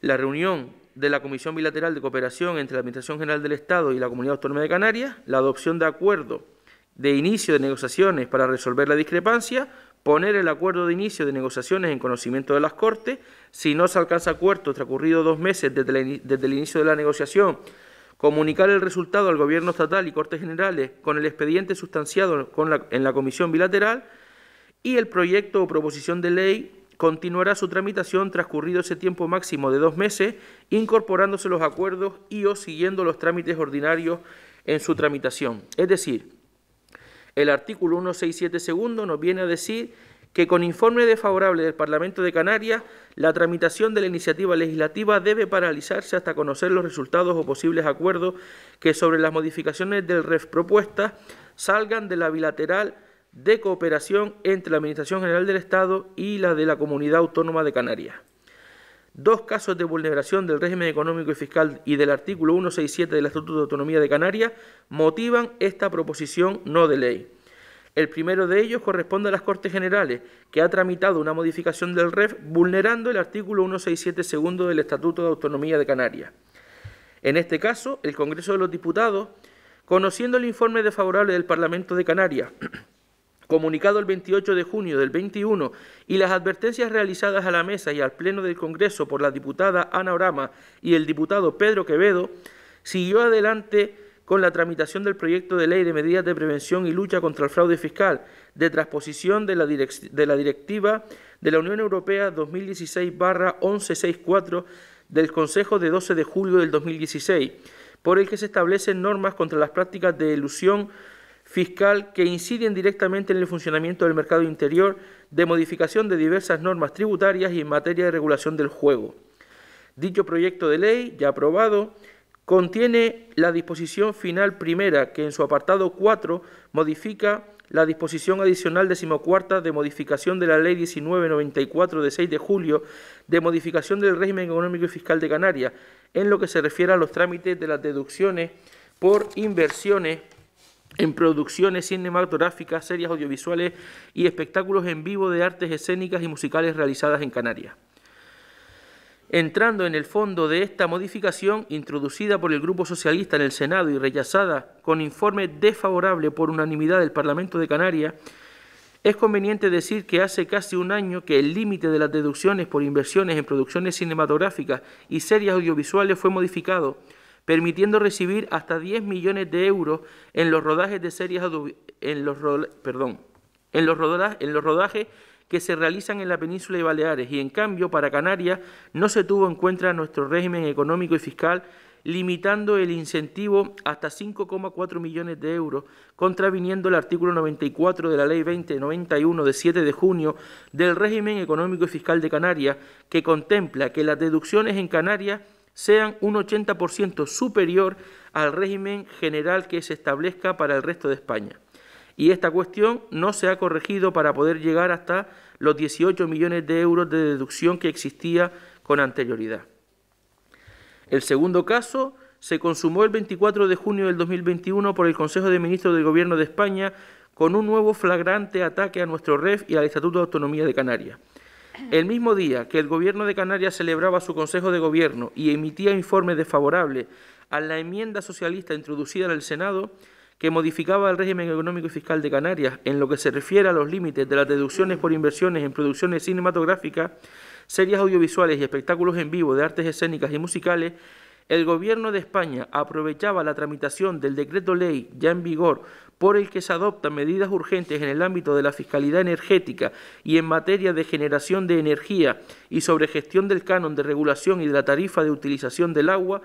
La reunión de la Comisión Bilateral de Cooperación entre la Administración General del Estado y la Comunidad Autónoma de Canarias la adopción de acuerdo de inicio de negociaciones para resolver la discrepancia, poner el acuerdo de inicio de negociaciones en conocimiento de las Cortes, si no se alcanza acuerdo transcurridos dos meses desde, el inicio de la negociación, comunicar el resultado al Gobierno estatal y Cortes Generales con el expediente sustanciado en la Comisión Bilateral y el proyecto o proposición de ley continuará su tramitación transcurrido ese tiempo máximo de dos meses, incorporándose los acuerdos y o siguiendo los trámites ordinarios en su tramitación. Es decir, el artículo 167 segundo nos viene a decir que con informe desfavorable del Parlamento de Canarias, la tramitación de la iniciativa legislativa debe paralizarse hasta conocer los resultados o posibles acuerdos que sobre las modificaciones del REF propuesta, salgan de la bilateral de cooperación entre la Administración General del Estado y la de la Comunidad Autónoma de Canarias. Dos casos de vulneración del régimen económico y fiscal y del artículo 167 del Estatuto de Autonomía de Canarias motivan esta proposición no de ley. El primero de ellos corresponde a las Cortes Generales, que ha tramitado una modificación del REF vulnerando el artículo 167 segundo del Estatuto de Autonomía de Canarias. En este caso, el Congreso de los Diputados, conociendo el informe desfavorable del Parlamento de Canarias comunicado el 28 de junio del 21, y las advertencias realizadas a la mesa y al Pleno del Congreso por la diputada Ana Orama y el diputado Pedro Quevedo, siguió adelante con la tramitación del proyecto de ley de medidas de prevención y lucha contra el fraude fiscal, de transposición de la, de la Directiva de la Unión Europea 2016-1164 del Consejo de 12 de julio del 2016, por el que se establecen normas contra las prácticas de ilusión fiscal que inciden directamente en el funcionamiento del mercado interior, de modificación de diversas normas tributarias y en materia de regulación del juego. Dicho proyecto de ley, ya aprobado, contiene la disposición final primera que en su apartado 4 modifica la disposición adicional decimocuarta de modificación de la Ley 1994 de 6 de julio de modificación del régimen económico y fiscal de Canarias en lo que se refiere a los trámites de las deducciones por inversiones en producciones cinematográficas, series audiovisuales y espectáculos en vivo de artes escénicas y musicales realizadas en Canarias. Entrando en el fondo de esta modificación introducida por el Grupo Socialista en el Senado y rechazada con informe desfavorable por unanimidad del Parlamento de Canarias, es conveniente decir que hace casi un año que el límite de las deducciones por inversiones en producciones cinematográficas y series audiovisuales fue modificado permitiendo recibir hasta 10 millones de euros en los rodajes de series en los en los, en los rodajes que se realizan en la península de Baleares y en cambio para Canarias no se tuvo en cuenta nuestro régimen económico y fiscal limitando el incentivo hasta 5,4 millones de euros, contraviniendo el artículo 94 de la Ley 2091 de 7 de junio del régimen económico y fiscal de Canarias, que contempla que las deducciones en Canarias sean un 80% superior al régimen general que se establezca para el resto de España. Y esta cuestión no se ha corregido para poder llegar hasta los 18 millones de euros de deducción que existía con anterioridad. El segundo caso se consumó el 24 de junio del 2021 por el Consejo de Ministros del Gobierno de España con un nuevo flagrante ataque a nuestro REF y al Estatuto de Autonomía de Canarias. El mismo día que el Gobierno de Canarias celebraba su Consejo de Gobierno y emitía informes desfavorables a la enmienda socialista introducida en el Senado, que modificaba el régimen económico y fiscal de Canarias en lo que se refiere a los límites de las deducciones por inversiones en producciones cinematográficas, series audiovisuales y espectáculos en vivo de artes escénicas y musicales, el Gobierno de España aprovechaba la tramitación del decreto ley ya en vigor por el que se adoptan medidas urgentes en el ámbito de la fiscalidad energética y en materia de generación de energía y sobre gestión del canon de regulación y de la tarifa de utilización del agua,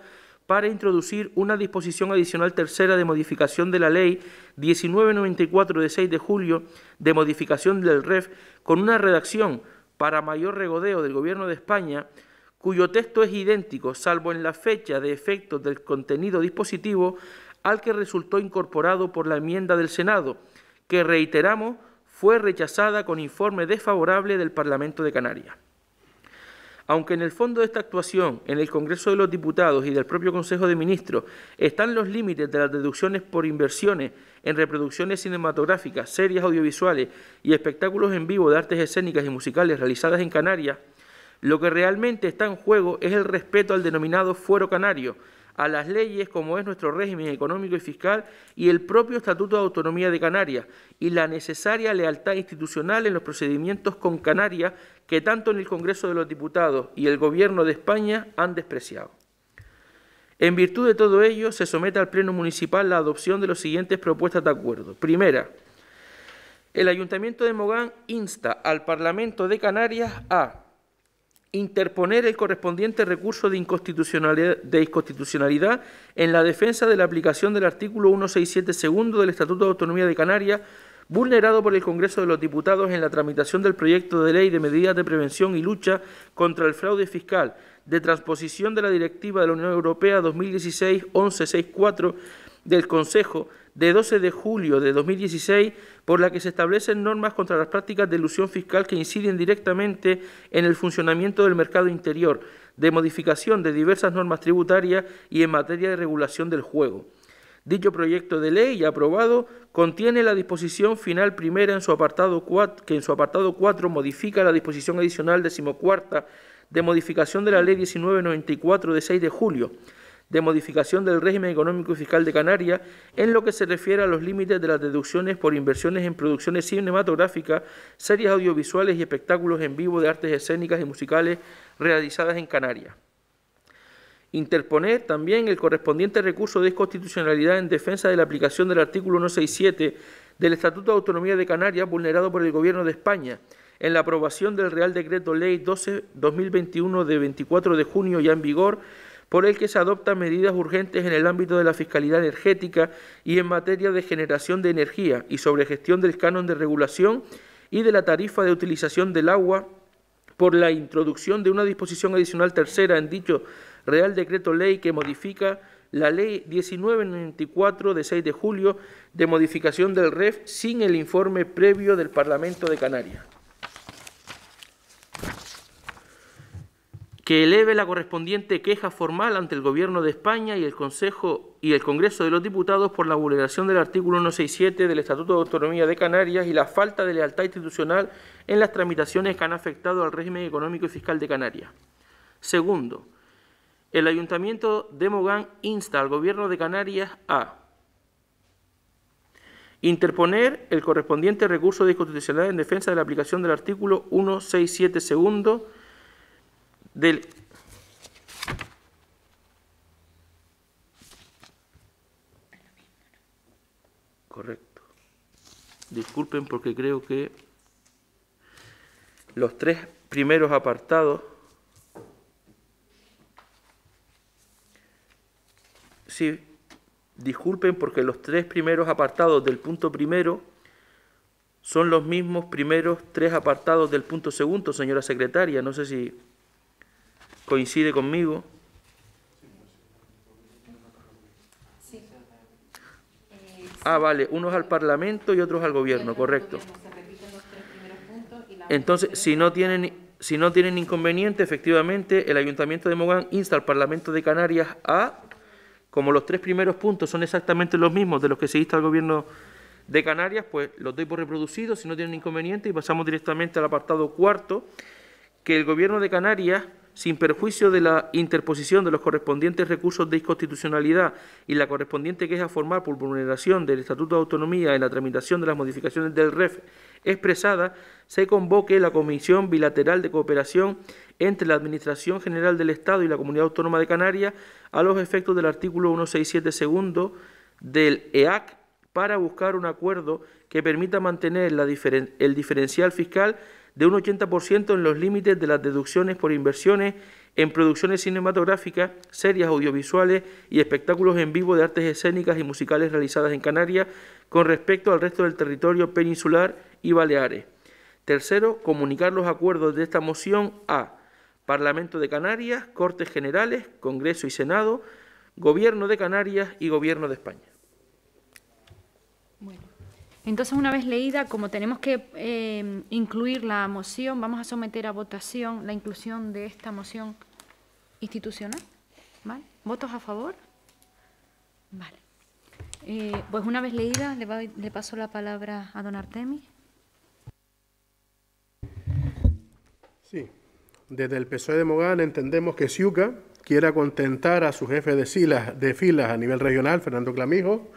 para introducir una disposición adicional tercera de modificación de la Ley 1994 de 6 de julio de modificación del REF con una redacción para mayor regodeo del Gobierno de España cuyo texto es idéntico, salvo en la fecha de efecto del contenido dispositivo, al que resultó incorporado por la enmienda del Senado, que reiteramos fue rechazada con informe desfavorable del Parlamento de Canarias. Aunque en el fondo de esta actuación, en el Congreso de los Diputados y del propio Consejo de Ministros, están los límites de las deducciones por inversiones en reproducciones cinematográficas, series audiovisuales y espectáculos en vivo de artes escénicas y musicales realizadas en Canarias, lo que realmente está en juego es el respeto al denominado fuero canario, a las leyes como es nuestro régimen económico y fiscal y el propio Estatuto de Autonomía de Canarias y la necesaria lealtad institucional en los procedimientos con Canarias que tanto en el Congreso de los Diputados y el Gobierno de España han despreciado. En virtud de todo ello, se somete al Pleno Municipal la adopción de las siguientes propuestas de acuerdo. Primera, el Ayuntamiento de Mogán insta al Parlamento de Canarias a interponer el correspondiente recurso de inconstitucionalidad, en la defensa de la aplicación del artículo 167 segundo del Estatuto de Autonomía de Canarias, vulnerado por el Congreso de los Diputados en la tramitación del proyecto de ley de medidas de prevención y lucha contra el fraude fiscal, de transposición de la Directiva de la Unión Europea 2016-1164 del Consejo de 12 de julio de 2016 por la que se establecen normas contra las prácticas de ilusión fiscal que inciden directamente en el funcionamiento del mercado interior, de modificación de diversas normas tributarias y en materia de regulación del juego. Dicho proyecto de ley aprobado contiene la disposición final primera en su apartado que en su apartado 4 modifica la disposición adicional decimocuarta de modificación de la ley 1994 de 6 de julio de modificación del régimen económico y fiscal de Canarias en lo que se refiere a los límites de las deducciones por inversiones en producciones cinematográficas, series audiovisuales y espectáculos en vivo de artes escénicas y musicales realizadas en Canarias. Interponer también el correspondiente recurso de inconstitucionalidad en defensa de la aplicación del artículo 167 del Estatuto de Autonomía de Canarias vulnerado por el Gobierno de España en la aprobación del Real Decreto Ley 12-2021 de 24 de junio ya en vigor por el que se adoptan medidas urgentes en el ámbito de la fiscalidad energética y en materia de generación de energía y sobre gestión del canon de regulación y de la tarifa de utilización del agua por la introducción de una disposición adicional tercera en dicho Real Decreto Ley que modifica la Ley 1994 de 6 de julio de modificación del REF sin el informe previo del Parlamento de Canarias que eleve la correspondiente queja formal ante el Gobierno de España y el Consejo y el Congreso de los Diputados por la vulneración del artículo 167 del Estatuto de Autonomía de Canarias y la falta de lealtad institucional en las tramitaciones que han afectado al régimen económico y fiscal de Canarias. Segundo, el Ayuntamiento de Mogán insta al Gobierno de Canarias a interponer el correspondiente recurso de inconstitucionalidad en defensa de la aplicación del artículo 167 segundo del correcto disculpen porque creo que los tres primeros apartados sí disculpen porque los tres primeros apartados del punto primero son los mismos primeros tres apartados del punto segundo, señora secretaria. No sé si ¿Coincide conmigo? Eh, ah, vale, unos al Parlamento y otros al Gobierno, correcto. Entonces, si no tienen, si no tienen inconveniente, efectivamente, el Ayuntamiento de Mogán insta al Parlamento de Canarias a, como los tres primeros puntos son exactamente los mismos de los que se insta al Gobierno de Canarias, pues los doy por reproducidos si no tienen inconveniente y pasamos directamente al apartado cuarto, que el Gobierno de Canarias sin perjuicio de la interposición de los correspondientes recursos de inconstitucionalidad y la correspondiente queja formal por vulneración del Estatuto de Autonomía en la tramitación de las modificaciones del REF expresada, se convoque la Comisión Bilateral de Cooperación entre la Administración General del Estado y la Comunidad Autónoma de Canarias a los efectos del artículo 167 segundo del EAC para buscar un acuerdo que permita mantener el diferencial fiscal de un 80% en los límites de las deducciones por inversiones en producciones cinematográficas, series audiovisuales y espectáculos en vivo de artes escénicas y musicales realizadas en Canarias con respecto al resto del territorio peninsular y Baleares. Tercero, comunicar los acuerdos de esta moción a Parlamento de Canarias, Cortes Generales, Congreso y Senado, Gobierno de Canarias y Gobierno de España. Entonces, una vez leída, como tenemos que eh, incluir la moción, vamos a someter a votación la inclusión de esta moción institucional. ¿Votos a favor? Vale. Eh, pues una vez leída, le, le, paso la palabra a don Artemis. Sí. Desde el PSOE de Mogán entendemos que Siuca quiera contentar a su jefe de, filas, de a nivel regional, Fernando Clamijo,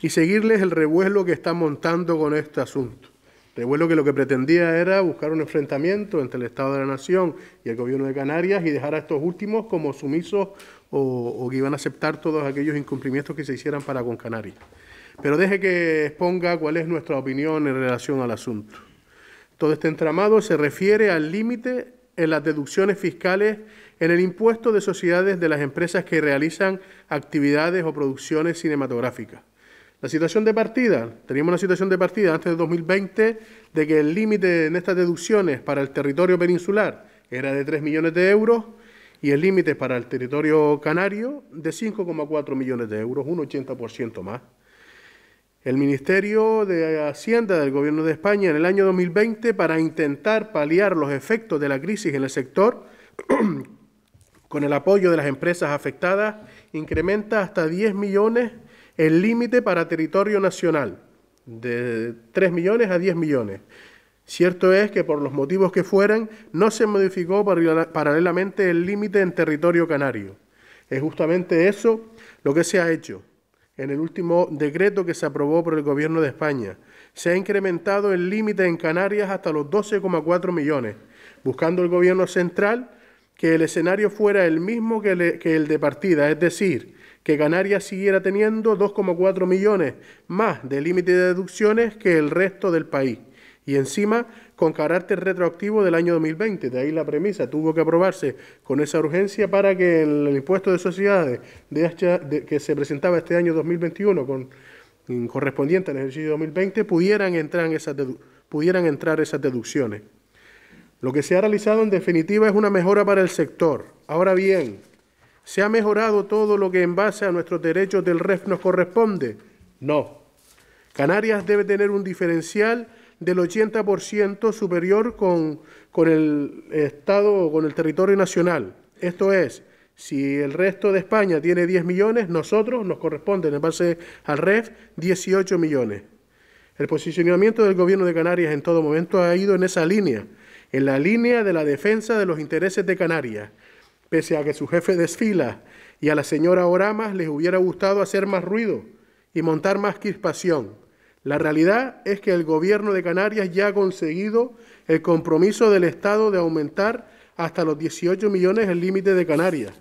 y seguirles el revuelo que está montando con este asunto. Revuelo que lo que pretendía era buscar un enfrentamiento entre el Estado de la Nación y el Gobierno de Canarias y dejar a estos últimos como sumisos o, o que iban a aceptar todos aquellos incumplimientos que se hicieran para con Canarias. Pero deje que exponga cuál es nuestra opinión en relación al asunto. Todo este entramado se refiere al límite en las deducciones fiscales, en el impuesto de sociedades de las empresas que realizan actividades o producciones cinematográficas. La situación de partida, teníamos una situación de partida antes de 2020 de que el límite en estas deducciones para el territorio peninsular era de 3 millones de euros y el límite para el territorio canario de 5,4 millones de euros, un 80% más el Ministerio de Hacienda del Gobierno de España en el año 2020 para intentar paliar los efectos de la crisis en el sector con el apoyo de las empresas afectadas incrementa hasta 10 millones el límite para territorio nacional, de 3 millones a 10 millones. Cierto es que por los motivos que fueran, no se modificó paralelamente el límite en territorio canario. Es justamente eso lo que se ha hecho en el último decreto que se aprobó por el Gobierno de España. Se ha incrementado el límite en Canarias hasta los 12,4 millones, buscando el Gobierno central que el escenario fuera el mismo que, el de partida, es decir, que Canarias siguiera teniendo 2,4 millones más de límite de deducciones que el resto del país. Y encima con carácter retroactivo del año 2020. De ahí la premisa, tuvo que aprobarse con esa urgencia para que el, impuesto de sociedades que se presentaba este año 2021 con mm, correspondiente al ejercicio 2020 pudieran entrar esas pudieran entrar esas deducciones. Lo que se ha realizado en definitiva es una mejora para el sector. Ahora bien, ¿se ha mejorado todo lo que en base a nuestros derechos del REF nos corresponde? No. Canarias debe tener un diferencial del 80% superior con, el Estado, con el territorio nacional. Esto es, si el resto de España tiene 10 millones, nosotros nos corresponden, en base al REF, 18 millones. El posicionamiento del Gobierno de Canarias en todo momento ha ido en esa línea, en la línea de la defensa de los intereses de Canarias, pese a que su jefe desfila y a la señora Oramas les hubiera gustado hacer más ruido y montar más crispación. La realidad es que el gobierno de Canarias ya ha conseguido el compromiso del Estado de aumentar hasta los 18 millones el límite de Canarias.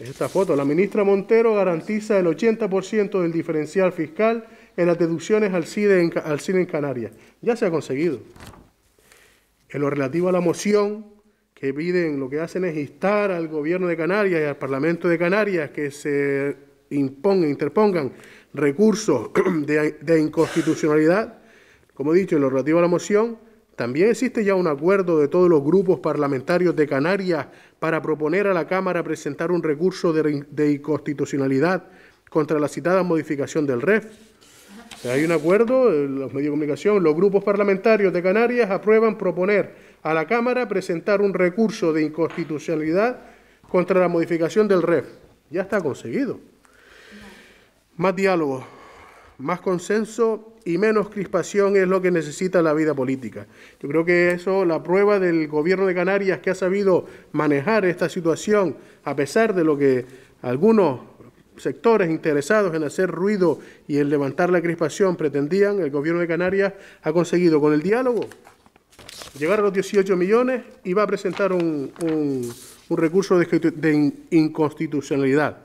Es esta foto. La ministra Montero garantiza el 80% del diferencial fiscal en las deducciones al CIDE en, en Canarias. Ya se ha conseguido. En lo relativo a la moción que piden, lo que hacen es instar al Gobierno de Canarias y al Parlamento de Canarias que se impongan, interpongan recursos de, inconstitucionalidad, como he dicho, en lo relativo a la moción, también existe ya un acuerdo de todos los grupos parlamentarios de Canarias para proponer a la Cámara presentar un recurso de, inconstitucionalidad contra la citada modificación del REF. hay un acuerdo, eh, los medios de comunicación, los grupos parlamentarios de Canarias aprueban proponer a la Cámara presentar un recurso de inconstitucionalidad contra la modificación del REF. Ya está conseguido. Más diálogo, más consenso y menos crispación es lo que necesita la vida política. Yo creo que eso, la prueba del gobierno de Canarias que ha sabido manejar esta situación, a pesar de lo que algunos sectores interesados en hacer ruido y en levantar la crispación pretendían, el gobierno de Canarias ha conseguido con el diálogo llegar a los 18 millones y va a presentar un, recurso de inconstitucionalidad.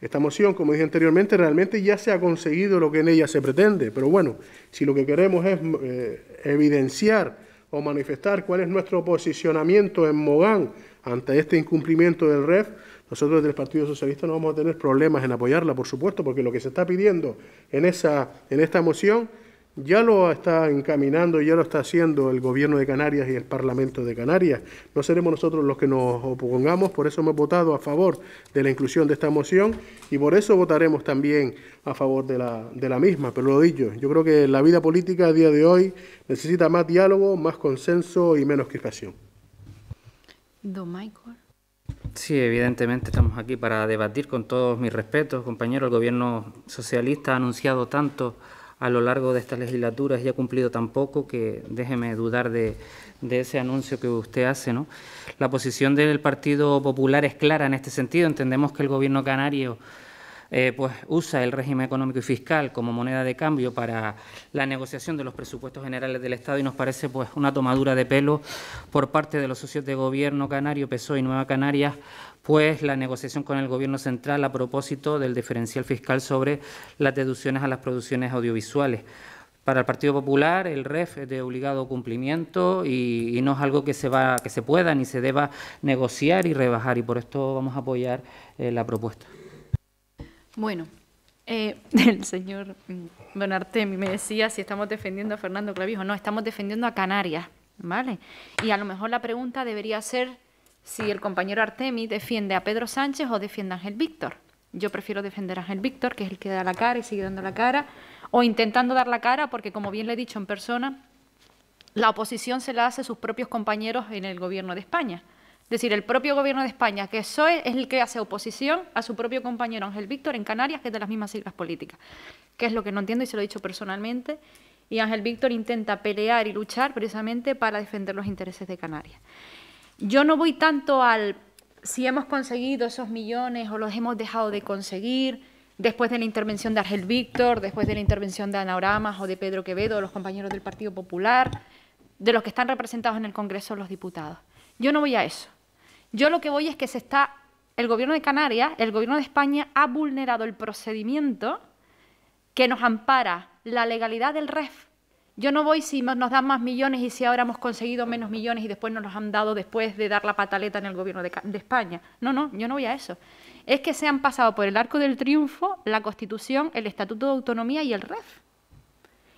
Esta moción, como dije anteriormente, realmente ya se ha conseguido lo que en ella se pretende, pero bueno, si lo que queremos es eh, evidenciar o manifestar cuál es nuestro posicionamiento en Mogán ante este incumplimiento del REF, nosotros del Partido Socialista no vamos a tener problemas en apoyarla, por supuesto, porque lo que se está pidiendo en, esa, en esta moción ya lo está encaminando, y ya lo está haciendo el gobierno de Canarias y el Parlamento de Canarias. No seremos nosotros los que nos opongamos, por eso hemos votado a favor de la inclusión de esta moción y por eso votaremos también a favor de la, de la misma. Pero lo dicho, yo creo que la vida política a día de hoy necesita más diálogo, más consenso y menos crispación. Don Michael. Sí, evidentemente estamos aquí para debatir con todos mis respetos. Compañero, el gobierno socialista ha anunciado tanto a lo largo de estas legislaturas y ha cumplido tan poco que déjeme dudar de, de ese anuncio que usted hace. ¿no? La posición del Partido Popular es clara en este sentido. Entendemos que el Gobierno canario eh, pues usa el régimen económico y fiscal como moneda de cambio para la negociación de los presupuestos generales del Estado y nos parece pues una tomadura de pelo por parte de los socios de gobierno canario, PSOE y Nueva Canarias, pues la negociación con el Gobierno central a propósito del diferencial fiscal sobre las deducciones a las producciones audiovisuales. Para el Partido Popular, el REF es de obligado cumplimiento y, no es algo que se, va, que se pueda ni se deba negociar y rebajar, y por esto vamos a apoyar eh, la propuesta. Bueno, eh, el señor Don mm, Artemi me decía si estamos defendiendo a Fernando Clavijo. No, estamos defendiendo a Canarias, ¿vale? Y a lo mejor la pregunta debería ser si el compañero Artemi defiende a Pedro Sánchez o defiende a Ángel Víctor. Yo prefiero defender a Ángel Víctor, que es el que da la cara y sigue dando la cara, o intentando dar la cara, porque como bien le he dicho en persona, la oposición se la hace a sus propios compañeros en el gobierno de España decir, el propio gobierno de España, que soy es el que hace oposición a su propio compañero Ángel Víctor en Canarias, que es de las mismas siglas políticas, que es lo que no entiendo y se lo he dicho personalmente. Y Ángel Víctor intenta pelear y luchar precisamente para defender los intereses de Canarias. Yo no voy tanto al si hemos conseguido esos millones o los hemos dejado de conseguir después de la intervención de Ángel Víctor, después de la intervención de Ana Oramas o de Pedro Quevedo, los compañeros del Partido Popular, de los que están representados en el Congreso los diputados. Yo no voy a eso. Yo lo que voy es que se está, el gobierno de Canarias, el gobierno de España ha vulnerado el procedimiento que nos ampara la legalidad del REF. Yo no voy si nos dan más millones y si ahora hemos conseguido menos millones y después nos los han dado después de dar la pataleta en el gobierno de, de España. No, no, yo no voy a eso. Es que se han pasado por el arco del triunfo la Constitución, el Estatuto de Autonomía y el REF,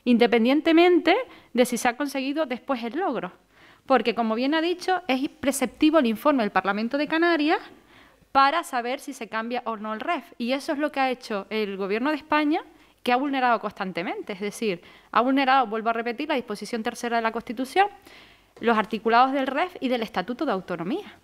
independientemente de si se ha conseguido después el logro porque, como bien ha dicho, es preceptivo el informe del Parlamento de Canarias para saber si se cambia o no el REF. Y eso es lo que ha hecho el Gobierno de España, que ha vulnerado constantemente. Es decir, ha vulnerado, vuelvo a repetir, la disposición tercera de la Constitución, los articulados del REF y del Estatuto de Autonomía.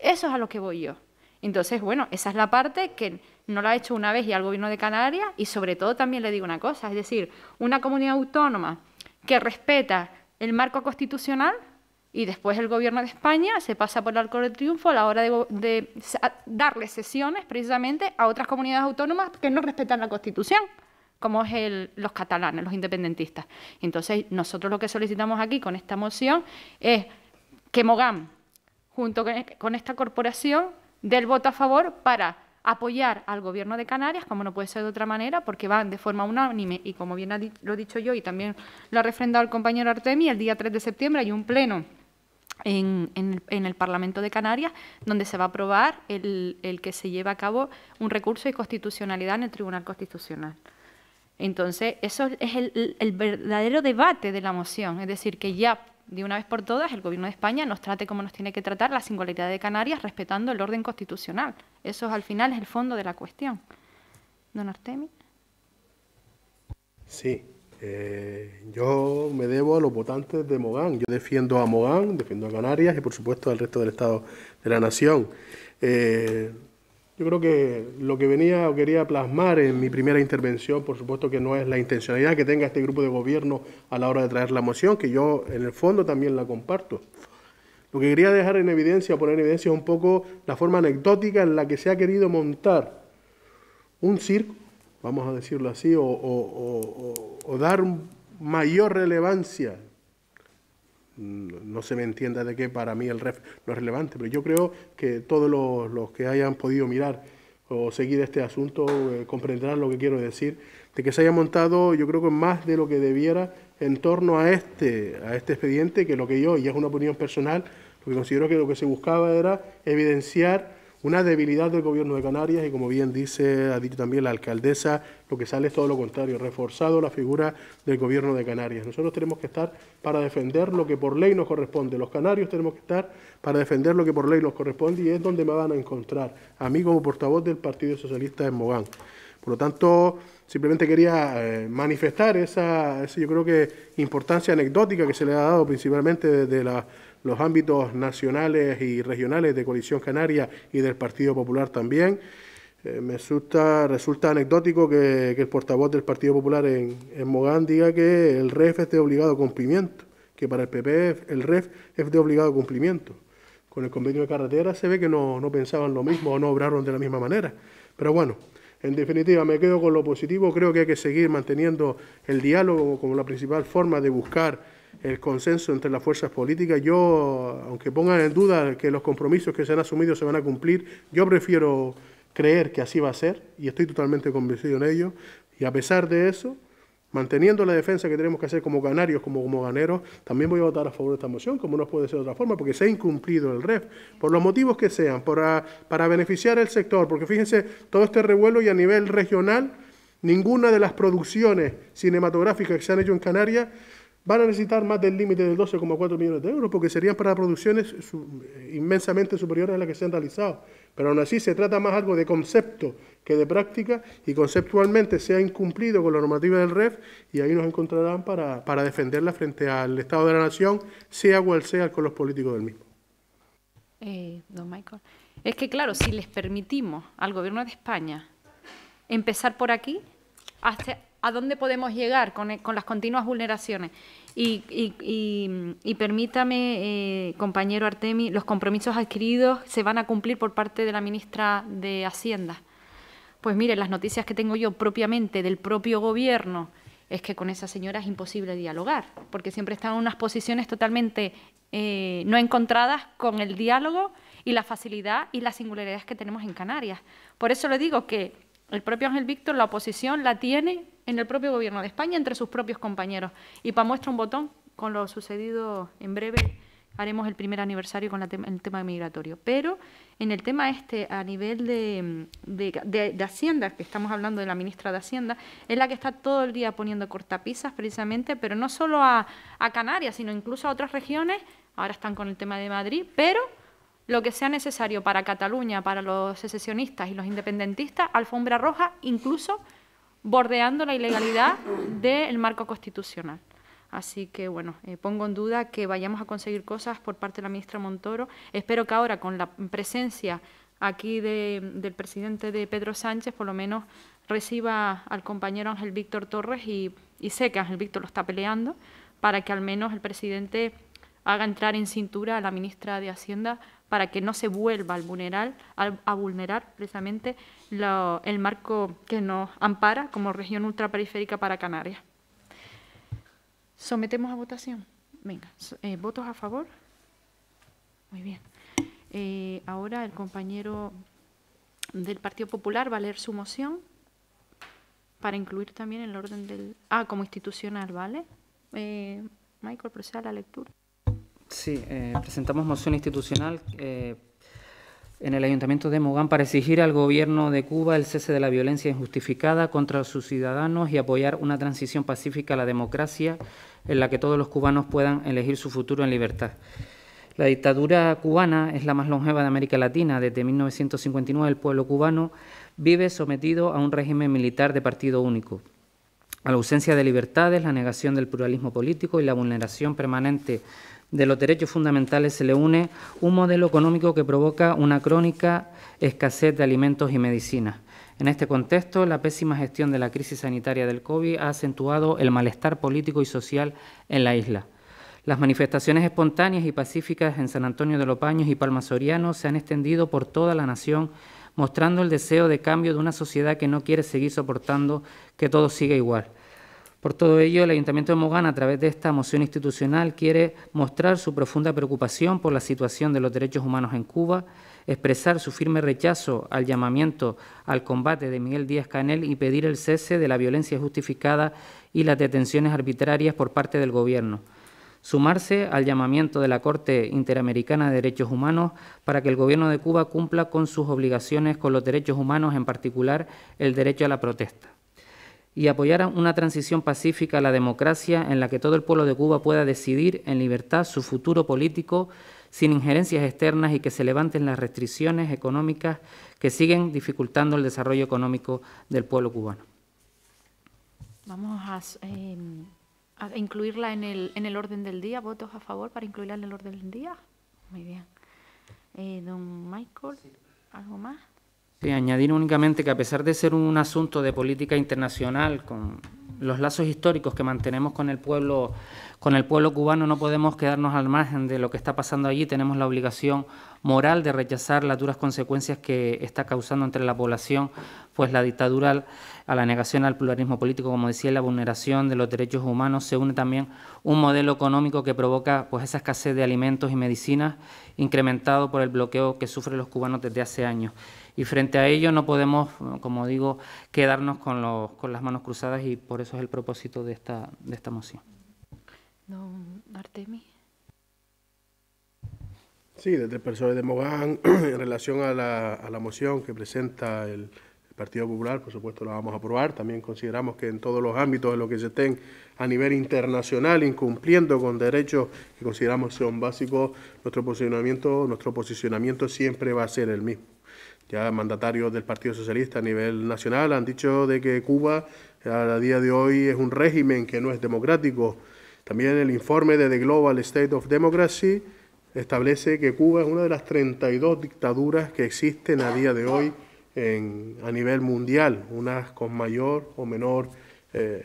Eso es a lo que voy yo. Entonces, bueno, esa es la parte que no la ha hecho una vez ya el Gobierno de Canarias y sobre todo también le digo una cosa, es decir, una comunidad autónoma que respeta el marco constitucional y después el gobierno de España se pasa por el arco del triunfo a la hora de, darle sesiones precisamente a otras comunidades autónomas que no respetan la Constitución, como es el, los catalanes, los independentistas. Entonces, nosotros lo que solicitamos aquí con esta moción es que Mogán, junto con esta corporación, dé el voto a favor para apoyar al gobierno de Canarias, como no puede ser de otra manera, porque van de forma unánime y como bien lo he dicho yo y también lo ha refrendado el compañero Artemi, el día 3 de septiembre hay un pleno en, el Parlamento de Canarias, donde se va a aprobar el, que se lleva a cabo un recurso de constitucionalidad en el Tribunal Constitucional. Entonces, eso es el, verdadero debate de la moción, es decir, que ya de una vez por todas el Gobierno de España nos trate como nos tiene que tratar la singularidad de Canarias respetando el orden constitucional. Eso al final es el fondo de la cuestión. Don Artemi. Sí, eh, yo me debo a los votantes de Mogán. Yo defiendo a Mogán, defiendo a Canarias y, por supuesto, al resto del Estado de la Nación. Eh, yo creo que lo que venía o quería plasmar en mi primera intervención, por supuesto que no es la intencionalidad que tenga este grupo de gobierno a la hora de traer la moción, que yo en el fondo también la comparto. Lo que quería dejar en evidencia, poner en evidencia un poco la forma anecdótica en la que se ha querido montar un circo vamos a decirlo así, o, dar mayor relevancia. No, se me entienda de qué para mí el ref no es relevante, pero yo creo que todos los, que hayan podido mirar o seguir este asunto eh, comprenderán lo que quiero decir, de que se haya montado, yo creo que más de lo que debiera en torno a este, a este expediente, que lo que yo, y es una opinión personal, lo que considero que lo que se buscaba era evidenciar una debilidad del gobierno de Canarias y como bien dice, ha dicho también la alcaldesa, lo que sale es todo lo contrario, reforzado la figura del gobierno de Canarias. Nosotros tenemos que estar para defender lo que por ley nos corresponde, los canarios tenemos que estar para defender lo que por ley nos corresponde y es donde me van a encontrar, a mí como portavoz del Partido Socialista en Mogán. Por lo tanto, simplemente quería eh, manifestar esa, yo creo que, importancia anecdótica que se le ha dado principalmente desde la los ámbitos nacionales y regionales de Coalición Canaria y del Partido Popular también. Eh, me resulta, resulta anecdótico que, el portavoz del Partido Popular en, Mogán diga que el REF es de obligado cumplimiento, que para el PP e el REF es de obligado cumplimiento. Con el convenio de carretera se ve que no pensaban lo mismo o no obraron de la misma manera. Pero bueno, en definitiva, me quedo con lo positivo. Creo que hay que seguir manteniendo el diálogo como la principal forma de buscar el consenso entre las fuerzas políticas. Yo, aunque pongan en duda que los compromisos que se han asumido se van a cumplir, yo prefiero creer que así va a ser y estoy totalmente convencido en ello. Y a pesar de eso, manteniendo la defensa que tenemos que hacer como canarios, como, como ganeros, también voy a votar a favor de esta moción, como no puede ser de otra forma, porque se ha incumplido el REF, por los motivos que sean, para, para beneficiar el sector, porque fíjense, todo este revuelo y a nivel regional, ninguna de las producciones cinematográficas que se han hecho en Canarias van a necesitar más del límite de 12,4 millones de euros, porque serían para producciones eh, inmensamente superiores a las que se han realizado. Pero aún así se trata más algo de concepto que de práctica, y conceptualmente se ha incumplido con la normativa del REF, y ahí nos encontrarán para, defenderla frente al Estado de la Nación, sea cual sea con los políticos del mismo. Eh, don Michael, es que claro, si les permitimos al Gobierno de España empezar por aquí, hasta a dónde podemos llegar con, eh, las continuas vulneraciones. Y, permítame, eh, compañero Artemi, los compromisos adquiridos se van a cumplir por parte de la ministra de Hacienda. Pues mire, las noticias que tengo yo propiamente del propio gobierno es que con esa señora es imposible dialogar, porque siempre están en unas posiciones totalmente eh, no encontradas con el diálogo y la facilidad y las singularidades que tenemos en Canarias. Por eso le digo que el propio Ángel Víctor, la oposición la tiene en el propio gobierno de España, entre sus propios compañeros. Y para muestra un botón, con lo sucedido en breve haremos el primer aniversario con el tema migratorio. Pero en el tema este, a nivel de, Hacienda, que estamos hablando de la ministra de Hacienda, es la que está todo el día poniendo cortapisas precisamente, pero no solo a, a Canarias, sino incluso a otras regiones. Ahora están con el tema de Madrid, pero lo que sea necesario para Cataluña, para los secesionistas y los independentistas, alfombra roja, incluso bordeando la ilegalidad del marco constitucional. Así que, bueno, eh, pongo en duda que vayamos a conseguir cosas por parte de la ministra Montoro. Espero que ahora, con la presencia aquí del presidente de Pedro Sánchez, por lo menos reciba al compañero Ángel Víctor Torres y, sé que Ángel Víctor lo está peleando para que al menos el presidente haga entrar en cintura a la ministra de Hacienda para que no se vuelva a vulnerar, a vulnerar precisamente el marco que nos ampara como región ultraperiférica para Canarias. Sometemos a votación. Venga, eh, ¿votos a favor? Muy bien. Eh, ahora el compañero del Partido Popular va a leer su moción para incluir también el orden del... Ah, como institucional, ¿vale? Eh, Michael, proceda la lectura. Sí, eh, presentamos moción institucional en el Ayuntamiento de Mogán para exigir al gobierno de Cuba el cese de la violencia injustificada contra sus ciudadanos y apoyar una transición pacífica a la democracia en la que todos los cubanos puedan elegir su futuro en libertad. La dictadura cubana es la más longeva de América Latina. Desde 1959 el pueblo cubano vive sometido a un régimen militar de partido único. A la ausencia de libertades, la negación del pluralismo político y la vulneración permanente de los derechos fundamentales se le une un modelo económico que provoca una crónica escasez de alimentos y medicinas. En este contexto, la pésima gestión de la crisis sanitaria del COVID ha acentuado el malestar político y social en la isla. Las manifestaciones espontáneas y pacíficas en San Antonio de los Paños y Palma Soriano se han extendido por toda la nación, mostrando el deseo de cambio de una sociedad que no quiere seguir soportando que todo siga igual. Por todo ello, el Ayuntamiento de Mogán, a través de esta moción institucional, quiere mostrar su profunda preocupación por la situación de los derechos humanos en Cuba, expresar su firme rechazo al llamamiento al combate de Miguel Díaz Canel y pedir el cese de la violencia justificada y las detenciones arbitrarias por parte del Gobierno. Sumarse al llamamiento de la Corte Interamericana de Derechos Humanos para que el Gobierno de Cuba cumpla con sus obligaciones con los derechos humanos, en particular el derecho a la protesta y apoyar una transición pacífica a la democracia en la que todo el pueblo de Cuba pueda decidir en libertad su futuro político sin injerencias externas y que se levanten las restricciones económicas que siguen dificultando el desarrollo económico del pueblo cubano. Vamos a, em, incluirla en el, en el orden del día. ¿Votos a favor para incluirla en el orden del día? Muy bien. Eh, don Michael, ¿algo más? añadir únicamente que a pesar de ser un asunto de política internacional, con los lazos históricos que mantenemos con el pueblo, con el pueblo cubano, no podemos quedarnos al margen de lo que está pasando allí. Tenemos la obligación moral de rechazar las duras consecuencias que está causando entre la población, pues la dictadura a la negación al pluralismo político, como decía, la vulneración de los derechos humanos, se une también un modelo económico que provoca pues esa escasez de alimentos y medicinas, incrementado por el bloqueo que sufren los cubanos desde hace años y frente a ello no podemos, como digo, quedarnos con, con las manos cruzadas y por eso es el propósito de esta, de esta moción. Don Artemis. Sí, desde el personal de Mogán, en relación a la, moción que presenta el, Partido Popular, por supuesto la vamos a aprobar. También consideramos que en todos los ámbitos en los que se estén a nivel internacional incumpliendo con derechos que consideramos son básicos, nuestro posicionamiento, nuestro posicionamiento siempre va a ser el mismo ya mandatarios del Partido Socialista a nivel nacional han dicho de que Cuba a día de hoy es un régimen que no es democrático. También el informe de The Global State of Democracy establece que Cuba es una de las 32 dictaduras que existen a día de hoy a nivel mundial, unas con mayor o menor eh,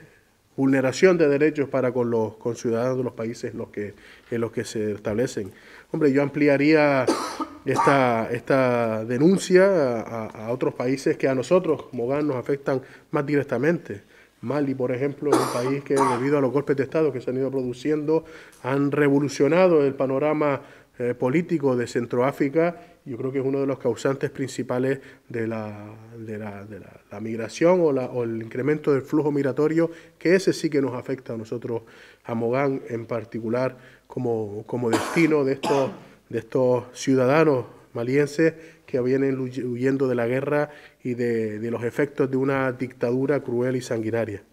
vulneración de derechos para con los ciudadanos de los países que, en los que se establecen. Hombre, yo ampliaría esta, denuncia a, otros países que a nosotros, como GAN, nos afectan más directamente. Mali, por ejemplo, es un país que debido a los golpes de Estado que se han ido produciendo, han revolucionado el panorama eh, político de Centroáfrica yo creo que es uno de los causantes principales de la, de la, migración o, el incremento del flujo migratorio, que ese sí que nos afecta a nosotros, a Mogán en particular, como, como destino de estos, de estos ciudadanos malienses que vienen huyendo de la guerra y de, los efectos de una dictadura cruel y sanguinaria.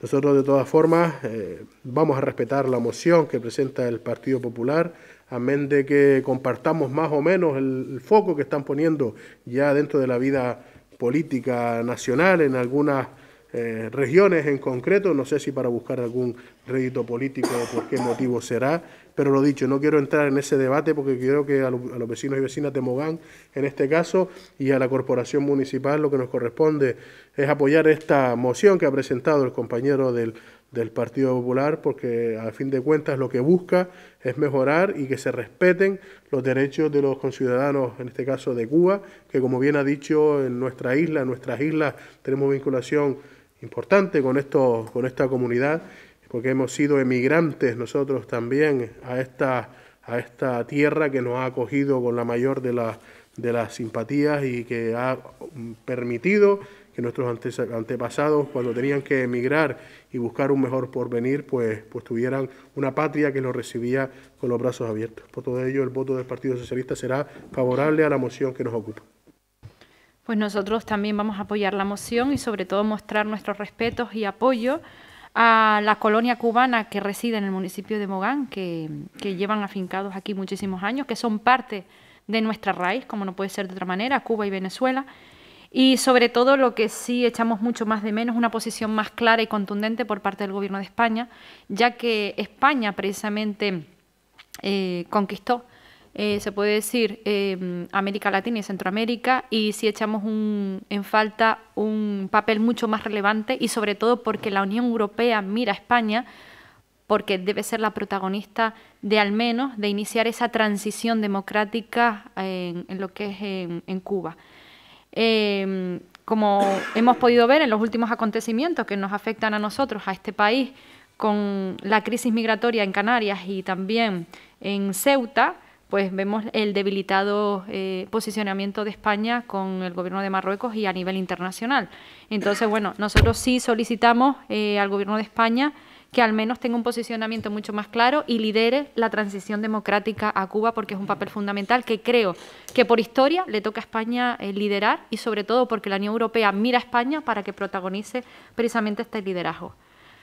Nosotros, de todas formas, eh, vamos a respetar la moción que presenta el Partido Popular amén de que compartamos más o menos el, foco que están poniendo ya dentro de la vida política nacional en algunas eh, regiones en concreto, no sé si para buscar algún rédito político o por qué motivo será, pero lo dicho, no quiero entrar en ese debate porque creo que a los vecinos y vecinas de Mogán, en este caso, y a la corporación municipal lo que nos corresponde es apoyar esta moción que ha presentado el compañero del del Partido Popular porque a fin de cuentas lo que busca es mejorar y que se respeten los derechos de los conciudadanos, en este caso de Cuba, que como bien ha dicho en nuestra isla, en nuestras islas tenemos vinculación importante con, esto, con esta comunidad, porque hemos sido emigrantes nosotros también a esta, a esta tierra que nos ha acogido con la mayor de, la, de las simpatías y que ha permitido que nuestros antepasados cuando tenían que emigrar y buscar un mejor porvenir, pues, pues tuvieran una patria que los recibía con los brazos abiertos. Por todo ello, el voto del Partido Socialista será favorable a la moción que nos ocupa. Pues nosotros también vamos a apoyar la moción y sobre todo mostrar nuestros respetos y apoyo a la colonia cubana que reside en el municipio de Mogán, que, que llevan afincados aquí muchísimos años, que son parte de nuestra raíz, como no puede ser de otra manera, Cuba y Venezuela, y sobre todo lo que sí echamos mucho más de menos, una posición más clara y contundente por parte del Gobierno de España, ya que España precisamente eh, conquistó eh, se puede decir, eh, América Latina y Centroamérica, y sí echamos en falta un papel mucho más relevante, y sobre todo porque la Unión Europea mira a España, porque debe ser la protagonista de al menos de iniciar esa transición democrática en, lo que es en Cuba. Em, como hemos podido ver en los últimos acontecimientos que nos afectan a nosotros, a este país, con la crisis migratoria en Canarias y también en Ceuta, pues vemos el debilitado eh, posicionamiento de España con el gobierno de Marruecos y a nivel internacional. Entonces, bueno, nosotros sí solicitamos eh, al gobierno de España que al menos tenga un posicionamiento mucho más claro y lidere la transición democrática a Cuba, porque es un papel fundamental que creo que por historia le toca a España eh, liderar y sobre todo porque la Unión Europea mira a España para que protagonice precisamente este liderazgo.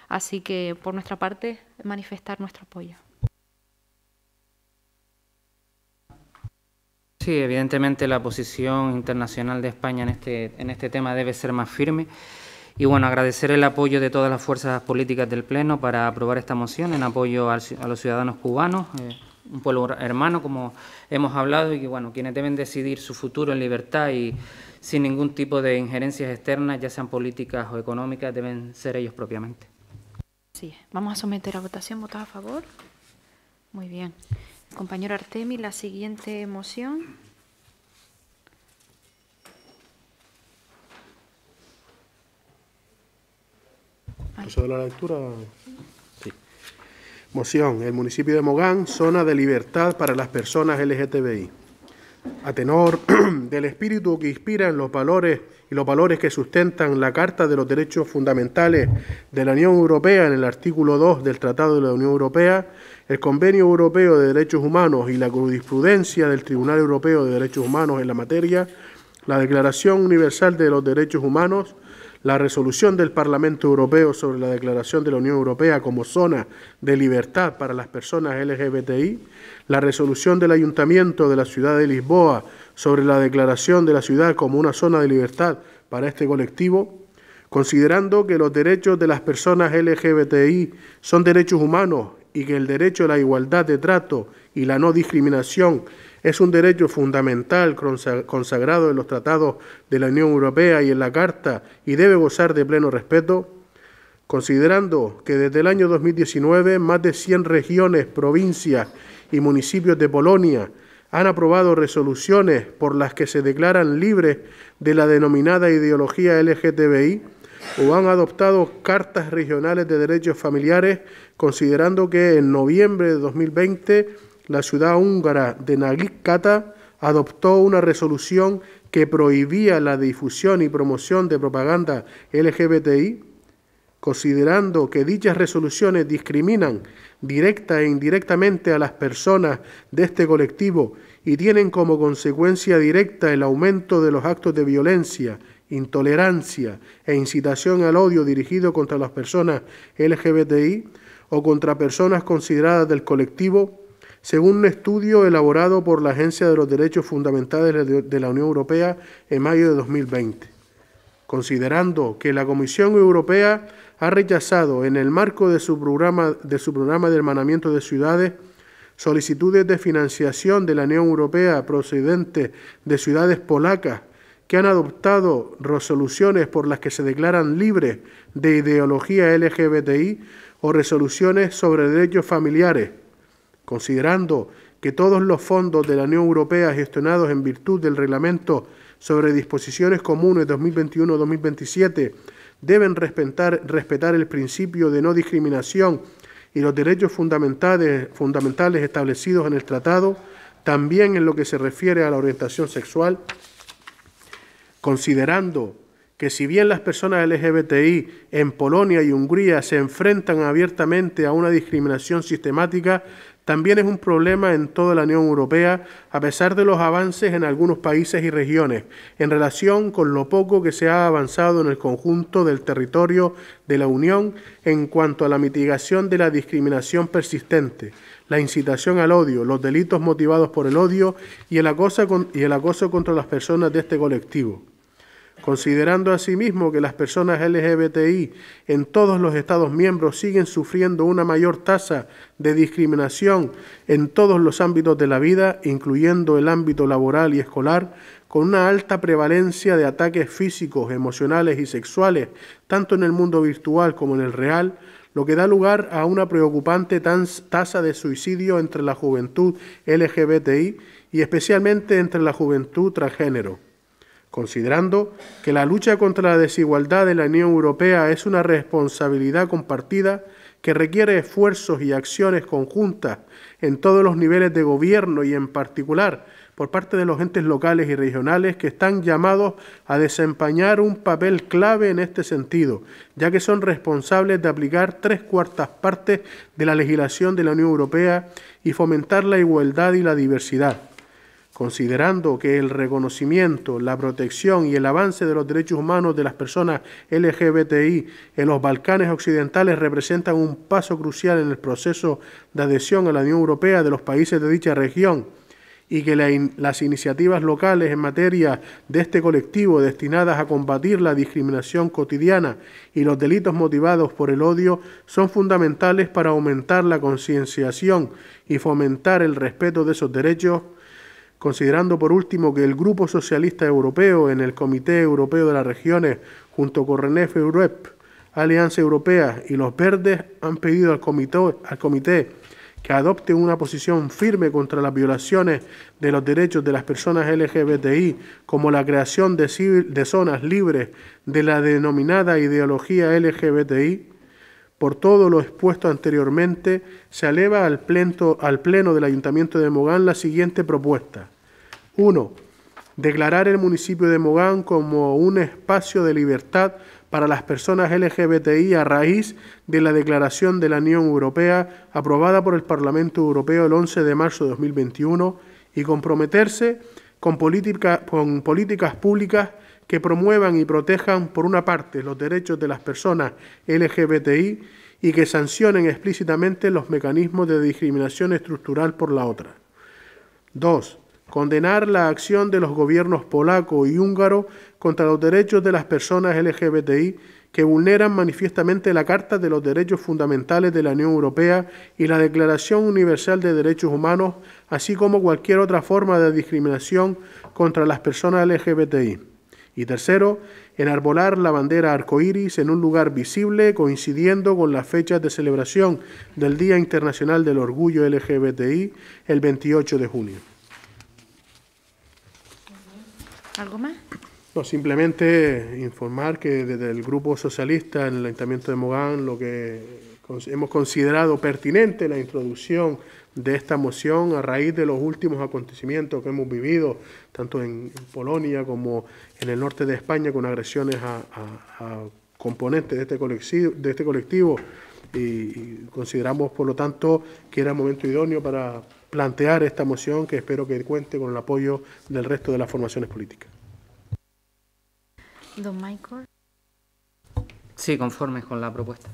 Así que, por nuestra parte, manifestar nuestro apoyo. Sí, evidentemente la posición internacional de España en este, en este tema debe ser más firme. Y bueno, agradecer el apoyo de todas las fuerzas políticas del Pleno para aprobar esta moción en apoyo a los ciudadanos cubanos, eh, un pueblo hermano, como hemos hablado, y que bueno, quienes deben decidir su futuro en libertad y sin ningún tipo de injerencias externas, ya sean políticas o económicas, deben ser ellos propiamente. Sí, vamos a someter a votación. ¿Votas a favor? Muy bien. Compañero Artemi, la siguiente moción. la lectura. Sí. Moción. El municipio de Mogán, zona de libertad para las personas LGTBI. A tenor del espíritu que inspira en los valores y los valores que sustentan la Carta de los Derechos Fundamentales de la Unión Europea en el artículo 2 del Tratado de la Unión Europea, el Convenio Europeo de Derechos Humanos y la jurisprudencia del Tribunal Europeo de Derechos Humanos en la materia, la Declaración Universal de los Derechos Humanos, la resolución del Parlamento Europeo sobre la declaración de la Unión Europea como zona de libertad para las personas LGBTI, la resolución del Ayuntamiento de la Ciudad de Lisboa sobre la declaración de la ciudad como una zona de libertad para este colectivo, considerando que los derechos de las personas LGBTI son derechos humanos y que el derecho a la igualdad de trato y la no discriminación es un derecho fundamental consagrado en los tratados de la Unión Europea y en la Carta y debe gozar de pleno respeto, considerando que desde el año 2019 más de 100 regiones, provincias y municipios de Polonia han aprobado resoluciones por las que se declaran libres de la denominada ideología LGTBI o han adoptado cartas regionales de derechos familiares, considerando que en noviembre de 2020 la ciudad húngara de Nagikata adoptó una resolución que prohibía la difusión y promoción de propaganda LGBTI, considerando que dichas resoluciones discriminan directa e indirectamente a las personas de este colectivo y tienen como consecuencia directa el aumento de los actos de violencia, intolerancia e incitación al odio dirigido contra las personas LGBTI o contra personas consideradas del colectivo, según un estudio elaborado por la Agencia de los Derechos Fundamentales de la Unión Europea en mayo de 2020, considerando que la Comisión Europea ha rechazado en el marco de su programa de, su programa de hermanamiento de ciudades solicitudes de financiación de la Unión Europea procedentes de ciudades polacas que han adoptado resoluciones por las que se declaran libres de ideología LGBTI o resoluciones sobre derechos familiares considerando que todos los fondos de la Unión Europea gestionados en virtud del Reglamento sobre Disposiciones Comunes 2021-2027 deben respetar, respetar, el principio de no discriminación y los derechos fundamentales, fundamentales establecidos en el Tratado, también en lo que se refiere a la orientación sexual, considerando que si bien las personas LGBTI en Polonia y Hungría se enfrentan abiertamente a una discriminación sistemática, también es un problema en toda la Unión Europea, a pesar de los avances en algunos países y regiones, en relación con lo poco que se ha avanzado en el conjunto del territorio de la Unión en cuanto a la mitigación de la discriminación persistente, la incitación al odio, los delitos motivados por el odio y el acoso, y el acoso contra las personas de este colectivo considerando asimismo que las personas LGBTI en todos los Estados miembros siguen sufriendo una mayor tasa de discriminación en todos los ámbitos de la vida, incluyendo el ámbito laboral y escolar, con una alta prevalencia de ataques físicos, emocionales y sexuales, tanto en el mundo virtual como en el real, lo que da lugar a una preocupante tasa de suicidio entre la juventud LGBTI y especialmente entre la juventud transgénero. Considerando que la lucha contra la desigualdad de la Unión Europea es una responsabilidad compartida que requiere esfuerzos y acciones conjuntas en todos los niveles de gobierno y en particular por parte de los entes locales y regionales que están llamados a desempeñar un papel clave en este sentido, ya que son responsables de aplicar tres cuartas partes de la legislación de la Unión Europea y fomentar la igualdad y la diversidad considerando que el reconocimiento, la protección y el avance de los derechos humanos de las personas LGBTI en los Balcanes Occidentales representan un paso crucial en el proceso de adhesión a la Unión Europea de los países de dicha región y que las iniciativas locales en materia de este colectivo destinadas a combatir la discriminación cotidiana y los delitos motivados por el odio son fundamentales para aumentar la concienciación y fomentar el respeto de esos derechos considerando por último que el Grupo Socialista Europeo en el Comité Europeo de las Regiones, junto con Renef Europe, Alianza Europea y los Verdes han pedido al comité, que adopte una posición firme contra las violaciones de los derechos de las personas LGBTI, como la creación de zonas libres de la denominada ideología LGBTI, por todo lo expuesto anteriormente, se eleva al, pleno, del Ayuntamiento de Mogán la siguiente propuesta. 1. Declarar el municipio de Mogán como un espacio de libertad para las personas LGBTI a raíz de la declaración de la Unión Europea aprobada por el Parlamento Europeo el 11 de marzo de 2021 y comprometerse con políticas públicas que promuevan y protejan, por una parte, los derechos de las personas LGBTI y que sancionen explícitamente los mecanismos de discriminación estructural por la otra. 2. Condenar la acción de los gobiernos polaco y húngaro contra los derechos de las personas LGBTI que vulneran manifiestamente la Carta de los Derechos Fundamentales de la Unión Europea y la Declaración Universal de Derechos Humanos, así como cualquier otra forma de discriminación contra las personas LGBTI. Y tercero, enarbolar la bandera arcoíris en un lugar visible coincidiendo con las fechas de celebración del Día Internacional del Orgullo LGBTI el 28 de junio. ¿Algo más? No, simplemente informar que desde el Grupo Socialista en el Ayuntamiento de Mogán lo que hemos considerado pertinente la introducción de esta moción a raíz de los últimos acontecimientos que hemos vivido, tanto en, Polonia como en el norte de España, con agresiones a, componentes de este colectivo. De este colectivo y, consideramos, por lo tanto, que era el momento idóneo para plantear esta moción que espero que cuente con el apoyo del resto de las formaciones políticas. Don Michael. Sí, conforme con la propuesta.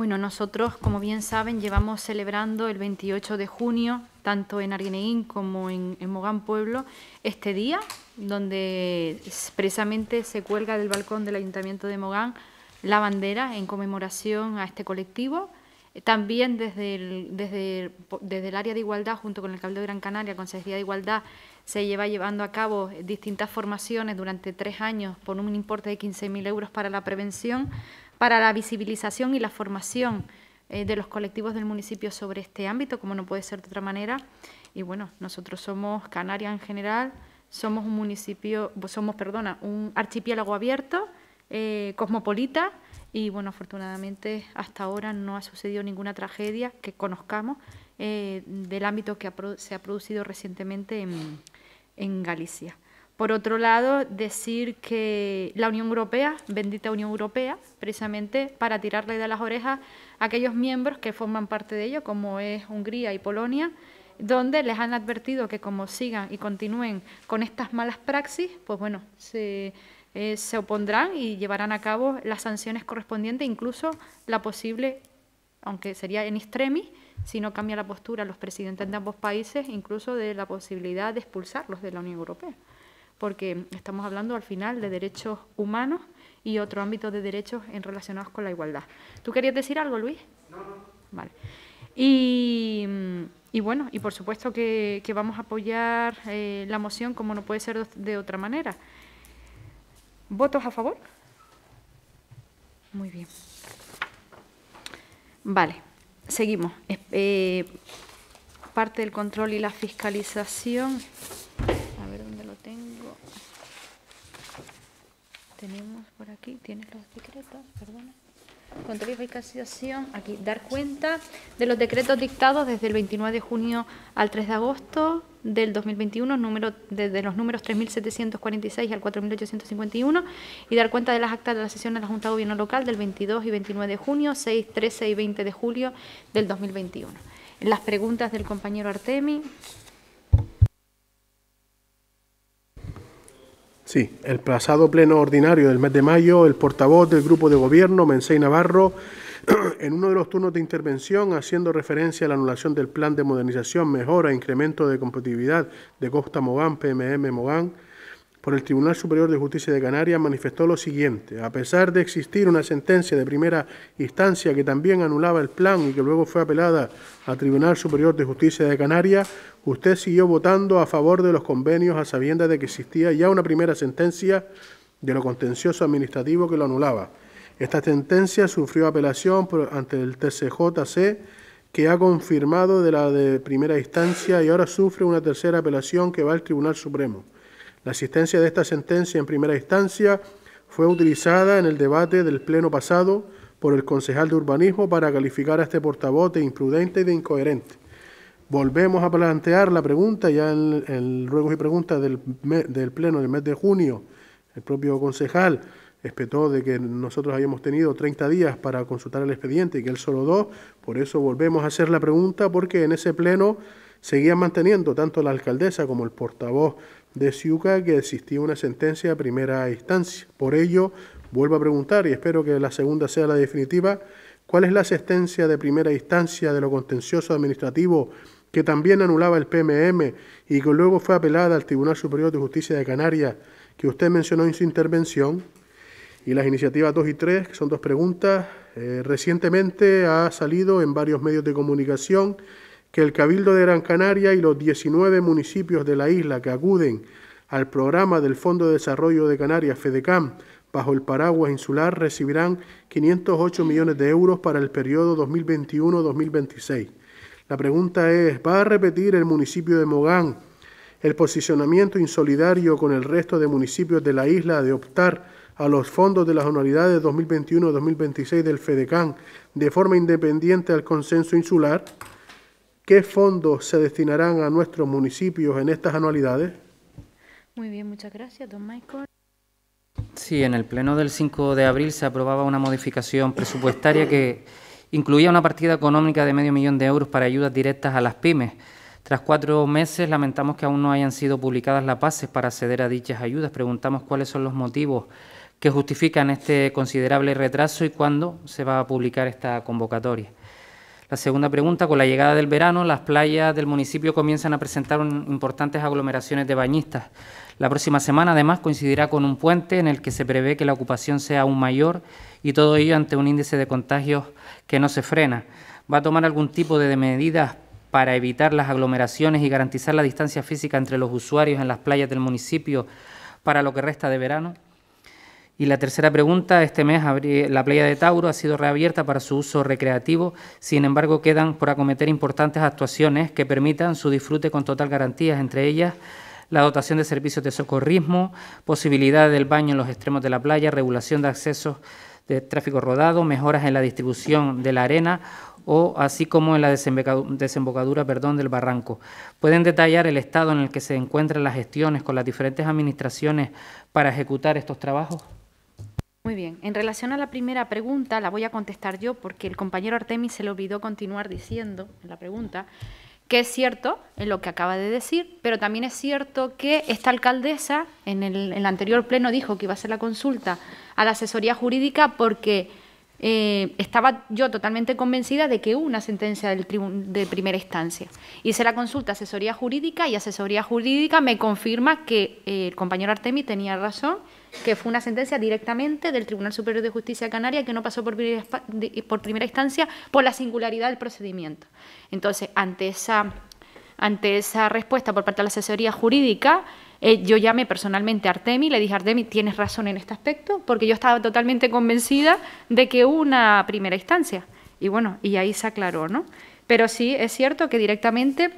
Bueno, nosotros, como bien saben, llevamos celebrando el 28 de junio, tanto en Arguineín como en, Mogán Pueblo, este día, donde expresamente se cuelga del balcón del Ayuntamiento de Mogán la bandera en conmemoración a este colectivo. También desde el, área de igualdad, junto con el Cabildo de Gran Canaria, Consejería de Igualdad, se lleva llevando a cabo distintas formaciones durante tres años por un importe de 15.000 euros para la prevención para la visibilización y la formación eh, de los colectivos del municipio sobre este ámbito, como no puede ser de otra manera. Y bueno, nosotros somos Canarias en general, somos un municipio, somos, perdona, un archipiélago abierto, eh, cosmopolita, y bueno, afortunadamente hasta ahora no ha sucedido ninguna tragedia que conozcamos eh, del ámbito que se ha producido recientemente en Galicia. Por otro lado, decir que la Unión Europea, bendita Unión Europea, precisamente para tirarle de las orejas a aquellos miembros que forman parte de ello, como es Hungría y Polonia, donde les han advertido que como sigan y continúen con estas malas praxis, pues bueno, se, eh, se opondrán y llevarán a cabo las sanciones correspondientes, incluso la posible, aunque sería en extremis, si no cambia la postura los presidentes de ambos países, incluso de la posibilidad de expulsarlos de la Unión Europea porque estamos hablando al final de derechos humanos y otro ámbito de derechos en relacionados con la igualdad. ¿Tú querías decir algo, Luis? No, no. Vale. Y, mm, bueno, y por supuesto que, vamos a apoyar eh, la moción como no puede ser de otra manera. ¿Votos a favor? Muy bien. Vale, seguimos. Eh, parte del control y la fiscalización. tenemos por aquí, tiene los decretos, perdona. Contrario y aquí, dar cuenta de los decretos dictados desde el 29 de junio al 3 de agosto del 2021, número, desde los números 3.746 al 4.851, y dar cuenta de las actas de la sesión de la Junta de Gobierno Local del 22 y 29 de junio, 6, 13 y 20 de julio del 2021. Las preguntas del compañero Artemi. Sí, el pasado pleno ordinario del mes de mayo, el portavoz del grupo de gobierno, Mensey Navarro, en uno de los turnos de intervención, haciendo referencia a la anulación del plan de modernización, mejora e incremento de competitividad de Costa Mogán, PMM Mogán, por el Tribunal Superior de Justicia de Canarias manifestó lo siguiente. A pesar de existir una sentencia de primera instancia que también anulaba el plan y que luego fue apelada al Tribunal Superior de Justicia de Canarias, usted siguió votando a favor de los convenios a sabiendas de que existía ya una primera sentencia de lo contencioso administrativo que lo anulaba. Esta sentencia sufrió apelación ante el TCJC que ha confirmado de la de primera instancia y ahora sufre una tercera apelación que va al Tribunal Supremo. La asistencia de esta sentencia en primera instancia fue utilizada en el debate del Pleno pasado por el concejal de urbanismo para calificar a este portavoz de imprudente e de incoherente. Volvemos a plantear la pregunta, ya en, el ruegos y preguntas del, Pleno del mes de junio, el propio concejal espetó de que nosotros habíamos tenido 30 días para consultar el expediente y que él solo dos, por eso volvemos a hacer la pregunta porque en ese Pleno seguían manteniendo tanto la alcaldesa como el portavoz de Ciuca que existía una sentencia de primera instancia. Por ello, vuelvo a preguntar, y espero que la segunda sea la definitiva, ¿cuál es la sentencia de primera instancia de lo contencioso administrativo que también anulaba el PMM y que luego fue apelada al Tribunal Superior de Justicia de Canarias, que usted mencionó en su intervención? Y las iniciativas 2 y 3, que son dos preguntas, eh, recientemente ha salido en varios medios de comunicación que el Cabildo de Gran Canaria y los 19 municipios de la isla que acuden al programa del Fondo de Desarrollo de Canarias, FEDECAM, bajo el paraguas insular, recibirán 508 millones de euros para el periodo 2021-2026. La pregunta es, ¿va a repetir el municipio de Mogán el posicionamiento insolidario con el resto de municipios de la isla de optar a los fondos de las anualidades 2021-2026 del FEDECAM de forma independiente al consenso insular? ¿Qué fondos se destinarán a nuestros municipios en estas anualidades? Muy bien, muchas gracias, don Michael. Sí, en el Pleno del 5 de abril se aprobaba una modificación presupuestaria que incluía una partida económica de medio millón de euros para ayudas directas a las pymes. Tras cuatro meses, lamentamos que aún no hayan sido publicadas las bases para acceder a dichas ayudas. Preguntamos cuáles son los motivos que justifican este considerable retraso y cuándo se va a publicar esta convocatoria. La segunda pregunta, con la llegada del verano, las playas del municipio comienzan a presentar importantes aglomeraciones de bañistas. La próxima semana, además, coincidirá con un puente en el que se prevé que la ocupación sea aún mayor y todo ello ante un índice de contagios que no se frena. ¿Va a tomar algún tipo de medidas para evitar las aglomeraciones y garantizar la distancia física entre los usuarios en las playas del municipio para lo que resta de verano? Y la tercera pregunta, este mes la playa de Tauro ha sido reabierta para su uso recreativo, sin embargo quedan por acometer importantes actuaciones que permitan su disfrute con total garantías, entre ellas la dotación de servicios de socorrismo, posibilidad del baño en los extremos de la playa, regulación de accesos de tráfico rodado, mejoras en la distribución de la arena o así como en la desembocadura perdón, del barranco. ¿Pueden detallar el estado en el que se encuentran las gestiones con las diferentes administraciones para ejecutar estos trabajos? Muy bien. En relación a la primera pregunta, la voy a contestar yo porque el compañero Artemis se le olvidó continuar diciendo en la pregunta que es cierto en lo que acaba de decir, pero también es cierto que esta alcaldesa en el, en el anterior pleno dijo que iba a hacer la consulta a la asesoría jurídica porque eh, estaba yo totalmente convencida de que hubo una sentencia del de primera instancia. Hice la consulta asesoría jurídica y asesoría jurídica me confirma que eh, el compañero Artemi tenía razón, que fue una sentencia directamente del Tribunal Superior de Justicia de Canaria que no pasó por primera, por primera instancia por la singularidad del procedimiento. Entonces, ante esa, ante esa respuesta por parte de la asesoría jurídica, eh, yo llamé personalmente a Artemi, le dije, Artemi, tienes razón en este aspecto, porque yo estaba totalmente convencida de que hubo una primera instancia. Y bueno, y ahí se aclaró, ¿no? Pero sí, es cierto que directamente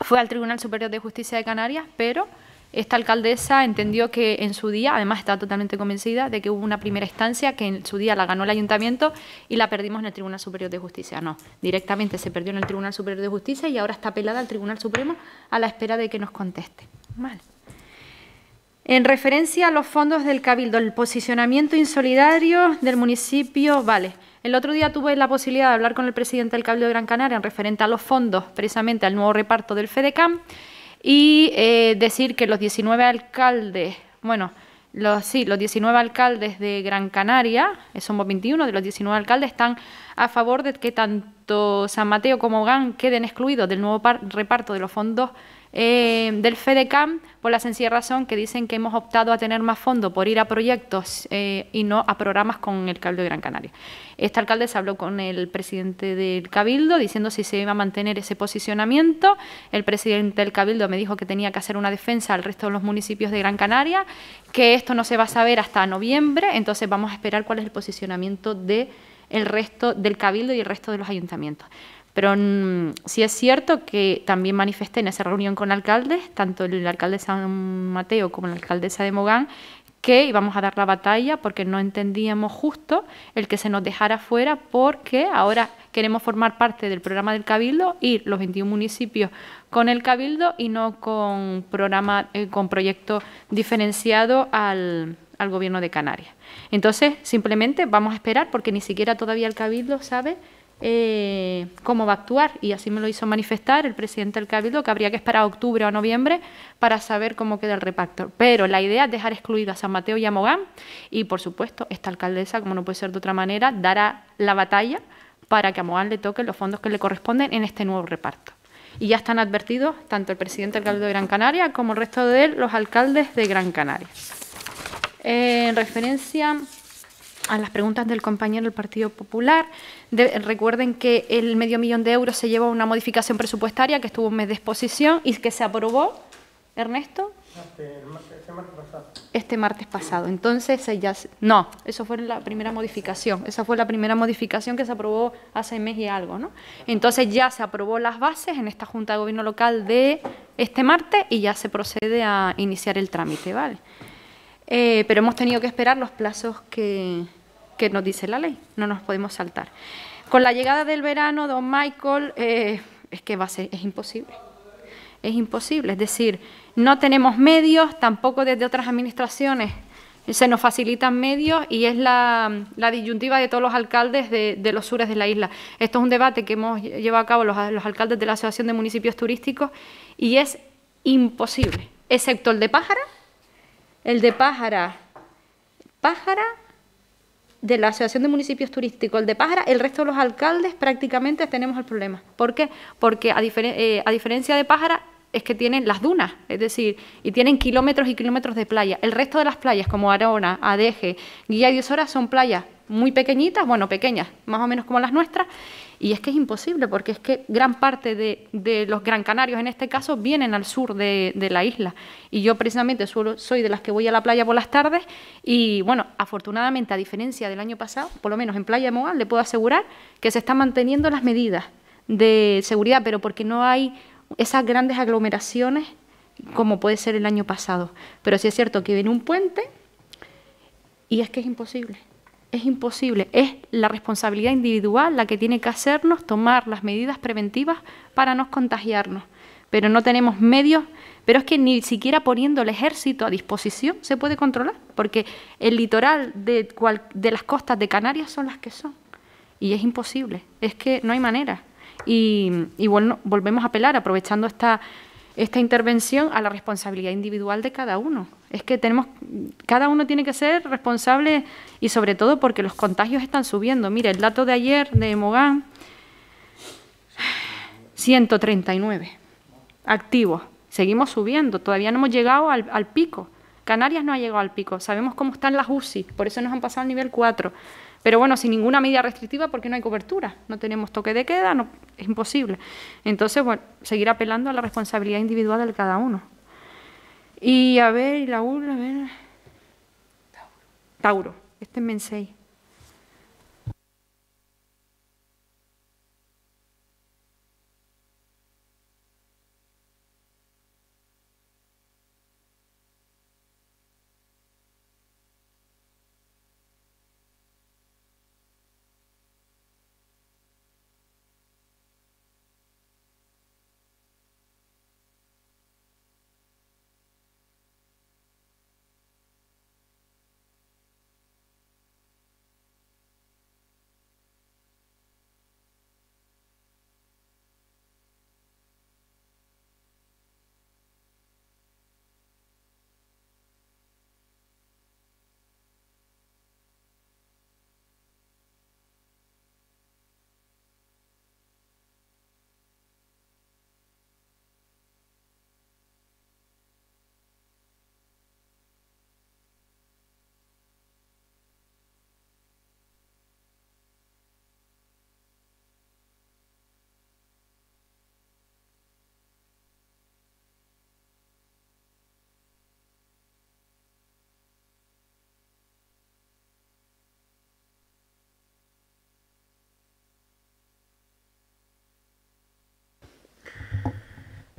fue al Tribunal Superior de Justicia de Canarias, pero esta alcaldesa entendió que en su día, además estaba totalmente convencida de que hubo una primera instancia que en su día la ganó el ayuntamiento y la perdimos en el Tribunal Superior de Justicia. No, directamente se perdió en el Tribunal Superior de Justicia y ahora está apelada al Tribunal Supremo a la espera de que nos conteste. mal en referencia a los fondos del Cabildo, el posicionamiento insolidario del municipio Vale. El otro día tuve la posibilidad de hablar con el presidente del Cabildo de Gran Canaria en referente a los fondos, precisamente al nuevo reparto del FEDECAM, y eh, decir que los 19 alcaldes, bueno, los, sí, los 19 alcaldes de Gran Canaria, eh, somos 21 de los 19 alcaldes, están a favor de que tanto San Mateo como Gan queden excluidos del nuevo reparto de los fondos eh, del FEDECAM por la sencilla razón que dicen que hemos optado a tener más fondo... por ir a proyectos eh, y no a programas con el Cabildo de Gran Canaria. ...este alcalde se habló con el presidente del Cabildo diciendo si se iba a mantener ese posicionamiento. El presidente del Cabildo me dijo que tenía que hacer una defensa al resto de los municipios de Gran Canaria, que esto no se va a saber hasta noviembre, entonces vamos a esperar cuál es el posicionamiento de el resto del cabildo y el resto de los ayuntamientos. Pero mm, sí es cierto que también manifesté en esa reunión con alcaldes, tanto el alcalde de San Mateo como la alcaldesa de Mogán, que íbamos a dar la batalla porque no entendíamos justo el que se nos dejara fuera porque ahora queremos formar parte del programa del Cabildo y los 21 municipios con el Cabildo y no con programa eh, con proyecto diferenciado al, al gobierno de Canarias. Entonces, simplemente vamos a esperar porque ni siquiera todavía el Cabildo sabe eh, cómo va a actuar. Y así me lo hizo manifestar el presidente del Cabildo, que habría que esperar octubre o noviembre para saber cómo queda el reparto. Pero la idea es dejar excluido a San Mateo y a Mogán. Y, por supuesto, esta alcaldesa, como no puede ser de otra manera, dará la batalla para que a Mogán le toquen los fondos que le corresponden en este nuevo reparto. Y ya están advertidos tanto el presidente del Cabildo de Gran Canaria como el resto de los alcaldes de Gran Canaria. en referencia a las preguntas del compañero del Partido Popular. recuerden que el medio millón de euros se lleva a una modificación presupuestaria que estuvo un mes de exposición y que se aprobó, Ernesto. Este, martes pasado. Este martes pasado. Entonces, eh, ya, no, eso fue la primera modificación. Esa fue la primera modificación que se aprobó hace mes y algo, ¿no? Entonces ya se aprobó las bases en esta Junta de Gobierno Local de este martes y ya se procede a iniciar el trámite, ¿vale? Eh, pero hemos tenido que esperar los plazos que, nos dice la ley, no nos podemos saltar. Con la llegada del verano, don Michael, eh, es que va a ser, es imposible, es imposible, es decir, no tenemos medios, tampoco desde otras administraciones se nos facilitan medios y es la, disyuntiva de todos los alcaldes de, los sures de la isla. Esto es un debate que hemos llevado a cabo los, alcaldes de la Asociación de Municipios Turísticos y es imposible, excepto el de pájaras el de Pájara, Pájara de la Asociación de Municipios Turísticos, el de Pájara, el resto de los alcaldes prácticamente tenemos el problema. ¿Por qué? Porque eh, a, diferencia de Pájara, es que tienen las dunas, es decir, y tienen kilómetros y kilómetros de playa. El resto de las playas, como Arona, Adeje, Guía y Osora, son playas muy pequeñitas, bueno, pequeñas, más o menos como las nuestras, y es que es imposible, porque es que gran parte de, los Gran Canarios, en este caso, vienen al sur de, la isla. Y yo precisamente suelo, soy de las que voy a la playa por las tardes y, bueno, afortunadamente, a diferencia del año pasado, por lo menos en Playa de le puedo asegurar que se están manteniendo las medidas de seguridad, pero porque no hay esas grandes aglomeraciones como puede ser el año pasado. Pero sí es cierto que viene un puente y es que es imposible es imposible. Es la responsabilidad individual la que tiene que hacernos tomar las medidas preventivas para no contagiarnos. Pero no tenemos medios, pero es que ni siquiera poniendo el ejército a disposición se puede controlar, porque el litoral de, de las costas de Canarias son las que son. Y es imposible, es que no hay manera. Y, bueno, volvemos a apelar, aprovechando esta, esta intervención, a la responsabilidad individual de cada uno. Es que tenemos, cada uno tiene que ser responsable y sobre todo porque los contagios están subiendo. Mire, el dato de ayer de Mogán, 139 activos. Seguimos subiendo, todavía no hemos llegado al, pico. Canarias no ha llegado al pico, sabemos cómo están las UCI, por eso nos han pasado al nivel 4. Pero bueno, sin ninguna medida restrictiva porque no hay cobertura, no tenemos toque de queda, no, es imposible. Entonces, bueno, seguir apelando a la responsabilidad individual de cada uno. Y a ver, y la urla a ver. Tauro. Tauro, este es Mensei.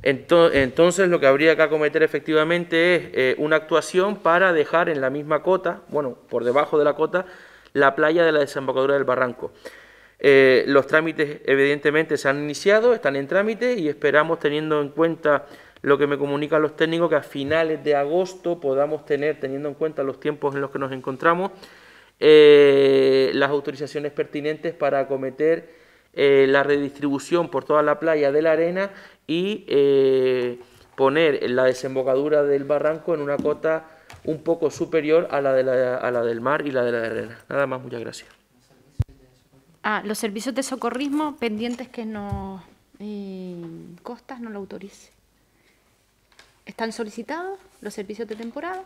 Entonces lo que habría que acometer efectivamente es eh, una actuación para dejar en la misma cota, bueno, por debajo de la cota, la playa de la desembocadura del barranco. Eh, los trámites evidentemente se han iniciado, están en trámite y esperamos teniendo en cuenta lo que me comunican los técnicos que a finales de agosto podamos tener, teniendo en cuenta los tiempos en los que nos encontramos, eh, las autorizaciones pertinentes para acometer eh, la redistribución por toda la playa de la arena y eh, poner la desembocadura del barranco en una cota un poco superior a la, de la, a la del mar y la de la arena. Nada más, muchas gracias. Ah, los servicios de socorrismo pendientes que no eh, Costas no lo autorice. ¿Están solicitados los servicios de temporada?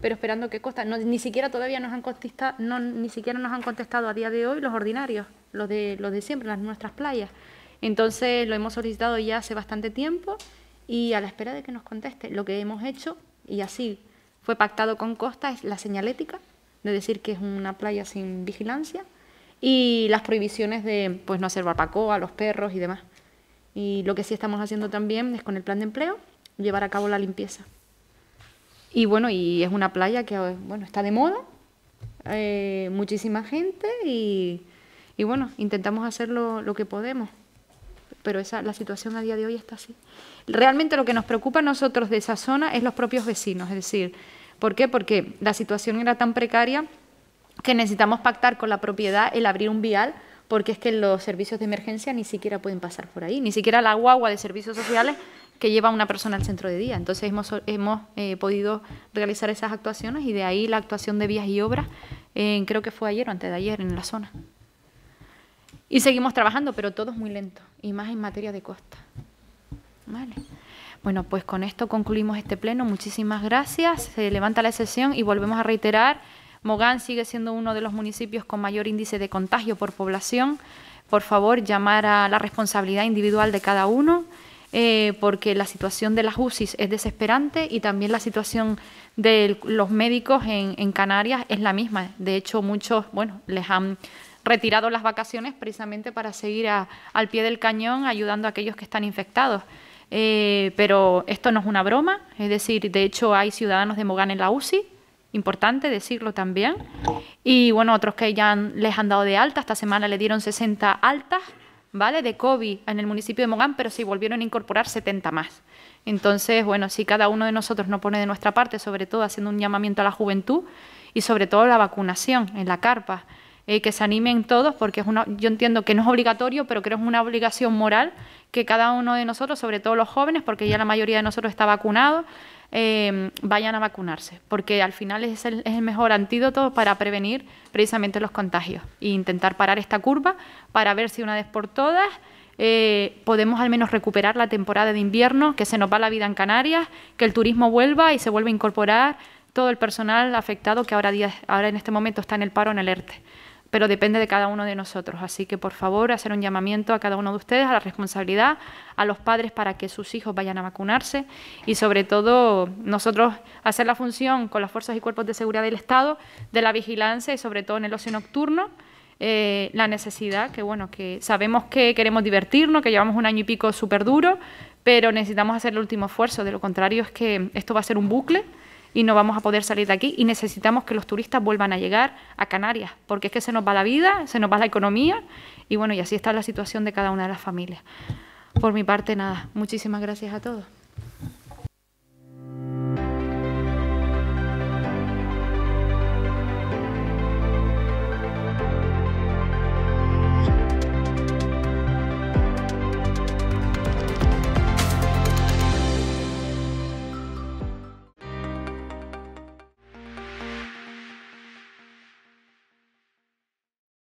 pero esperando que costa. No, ni siquiera todavía nos han contestado, no, ni siquiera nos han contestado a día de hoy los ordinarios, los de, los de siempre, las nuestras playas. Entonces lo hemos solicitado ya hace bastante tiempo y a la espera de que nos conteste. Lo que hemos hecho, y así fue pactado con Costa, es la señalética, de decir que es una playa sin vigilancia, y las prohibiciones de pues, no hacer barbacoa, los perros y demás. Y lo que sí estamos haciendo también es con el plan de empleo, llevar a cabo la limpieza. Y bueno, y es una playa que bueno, está de moda, eh, muchísima gente y, y, bueno, intentamos hacer lo, que podemos. Pero esa, la situación a día de hoy está así. Realmente lo que nos preocupa a nosotros de esa zona es los propios vecinos, es decir, ¿por qué? Porque la situación era tan precaria que necesitamos pactar con la propiedad el abrir un vial porque es que los servicios de emergencia ni siquiera pueden pasar por ahí, ni siquiera la guagua de servicios sociales que lleva una persona al centro de día. Entonces hemos, eh, podido realizar esas actuaciones y de ahí la actuación de vías y obras, creo que fue ayer o antes de ayer en la zona. Y seguimos trabajando, pero todo es muy lento, y más en materia de costa. Bueno, pues con esto concluimos este pleno. Muchísimas gracias. Se levanta la sesión y volvemos a reiterar, Mogán sigue siendo uno de los municipios con mayor índice de contagio por población. Por favor, llamar a la responsabilidad individual de cada uno. Eh, porque la situación de las UCIs es desesperante y también la situación de los médicos en, Canarias es la misma. De hecho, muchos, bueno, les han retirado las vacaciones precisamente para seguir al pie del cañón ayudando a aquellos que están infectados. Eh, pero esto no es una broma, es decir, de hecho hay ciudadanos de Mogán en la UCI, importante decirlo también, y bueno, otros que ya les han dado de alta, esta semana le dieron 60 altas, ¿vale? de COVID en el municipio de Mogán, pero se volvieron a incorporar 70 más. Entonces, bueno, si cada uno de nosotros no pone de nuestra parte, sobre todo haciendo un llamamiento a la juventud y sobre todo la vacunación en la carpa, eh, que se animen todos, porque es una, yo entiendo que no es obligatorio, pero creo que es una obligación moral que cada uno de nosotros, sobre todo los jóvenes, porque ya la mayoría de nosotros está vacunado, Em, vayan a vacunarse, porque al final es el, es el mejor antídoto para prevenir precisamente los contagios e intentar parar esta curva para ver si una vez por todas eh, podemos al menos recuperar la temporada de invierno, que se nos va la vida en Canarias, que el turismo vuelva y se vuelva a incorporar todo el personal afectado que ahora, ahora en este momento está en el paro en el ERTE pero depende de cada uno de nosotros. Así que, por favor, hacer un llamamiento a cada uno de ustedes, a la responsabilidad, a los padres para que sus hijos vayan a vacunarse y, sobre todo, nosotros hacer la función con las fuerzas y cuerpos de seguridad del Estado de la vigilancia y, sobre todo, en el ocio nocturno. Eh, la necesidad, que bueno, que sabemos que queremos divertirnos, que llevamos un año y pico súper duro, pero necesitamos hacer el último esfuerzo, de lo contrario es que esto va a ser un bucle y no vamos a poder salir de aquí y necesitamos que los turistas vuelvan a llegar a Canarias, porque es que se nos va la vida, se nos va la economía y bueno, y así está la situación de cada una de las familias. Por mi parte, nada, muchísimas gracias a todos.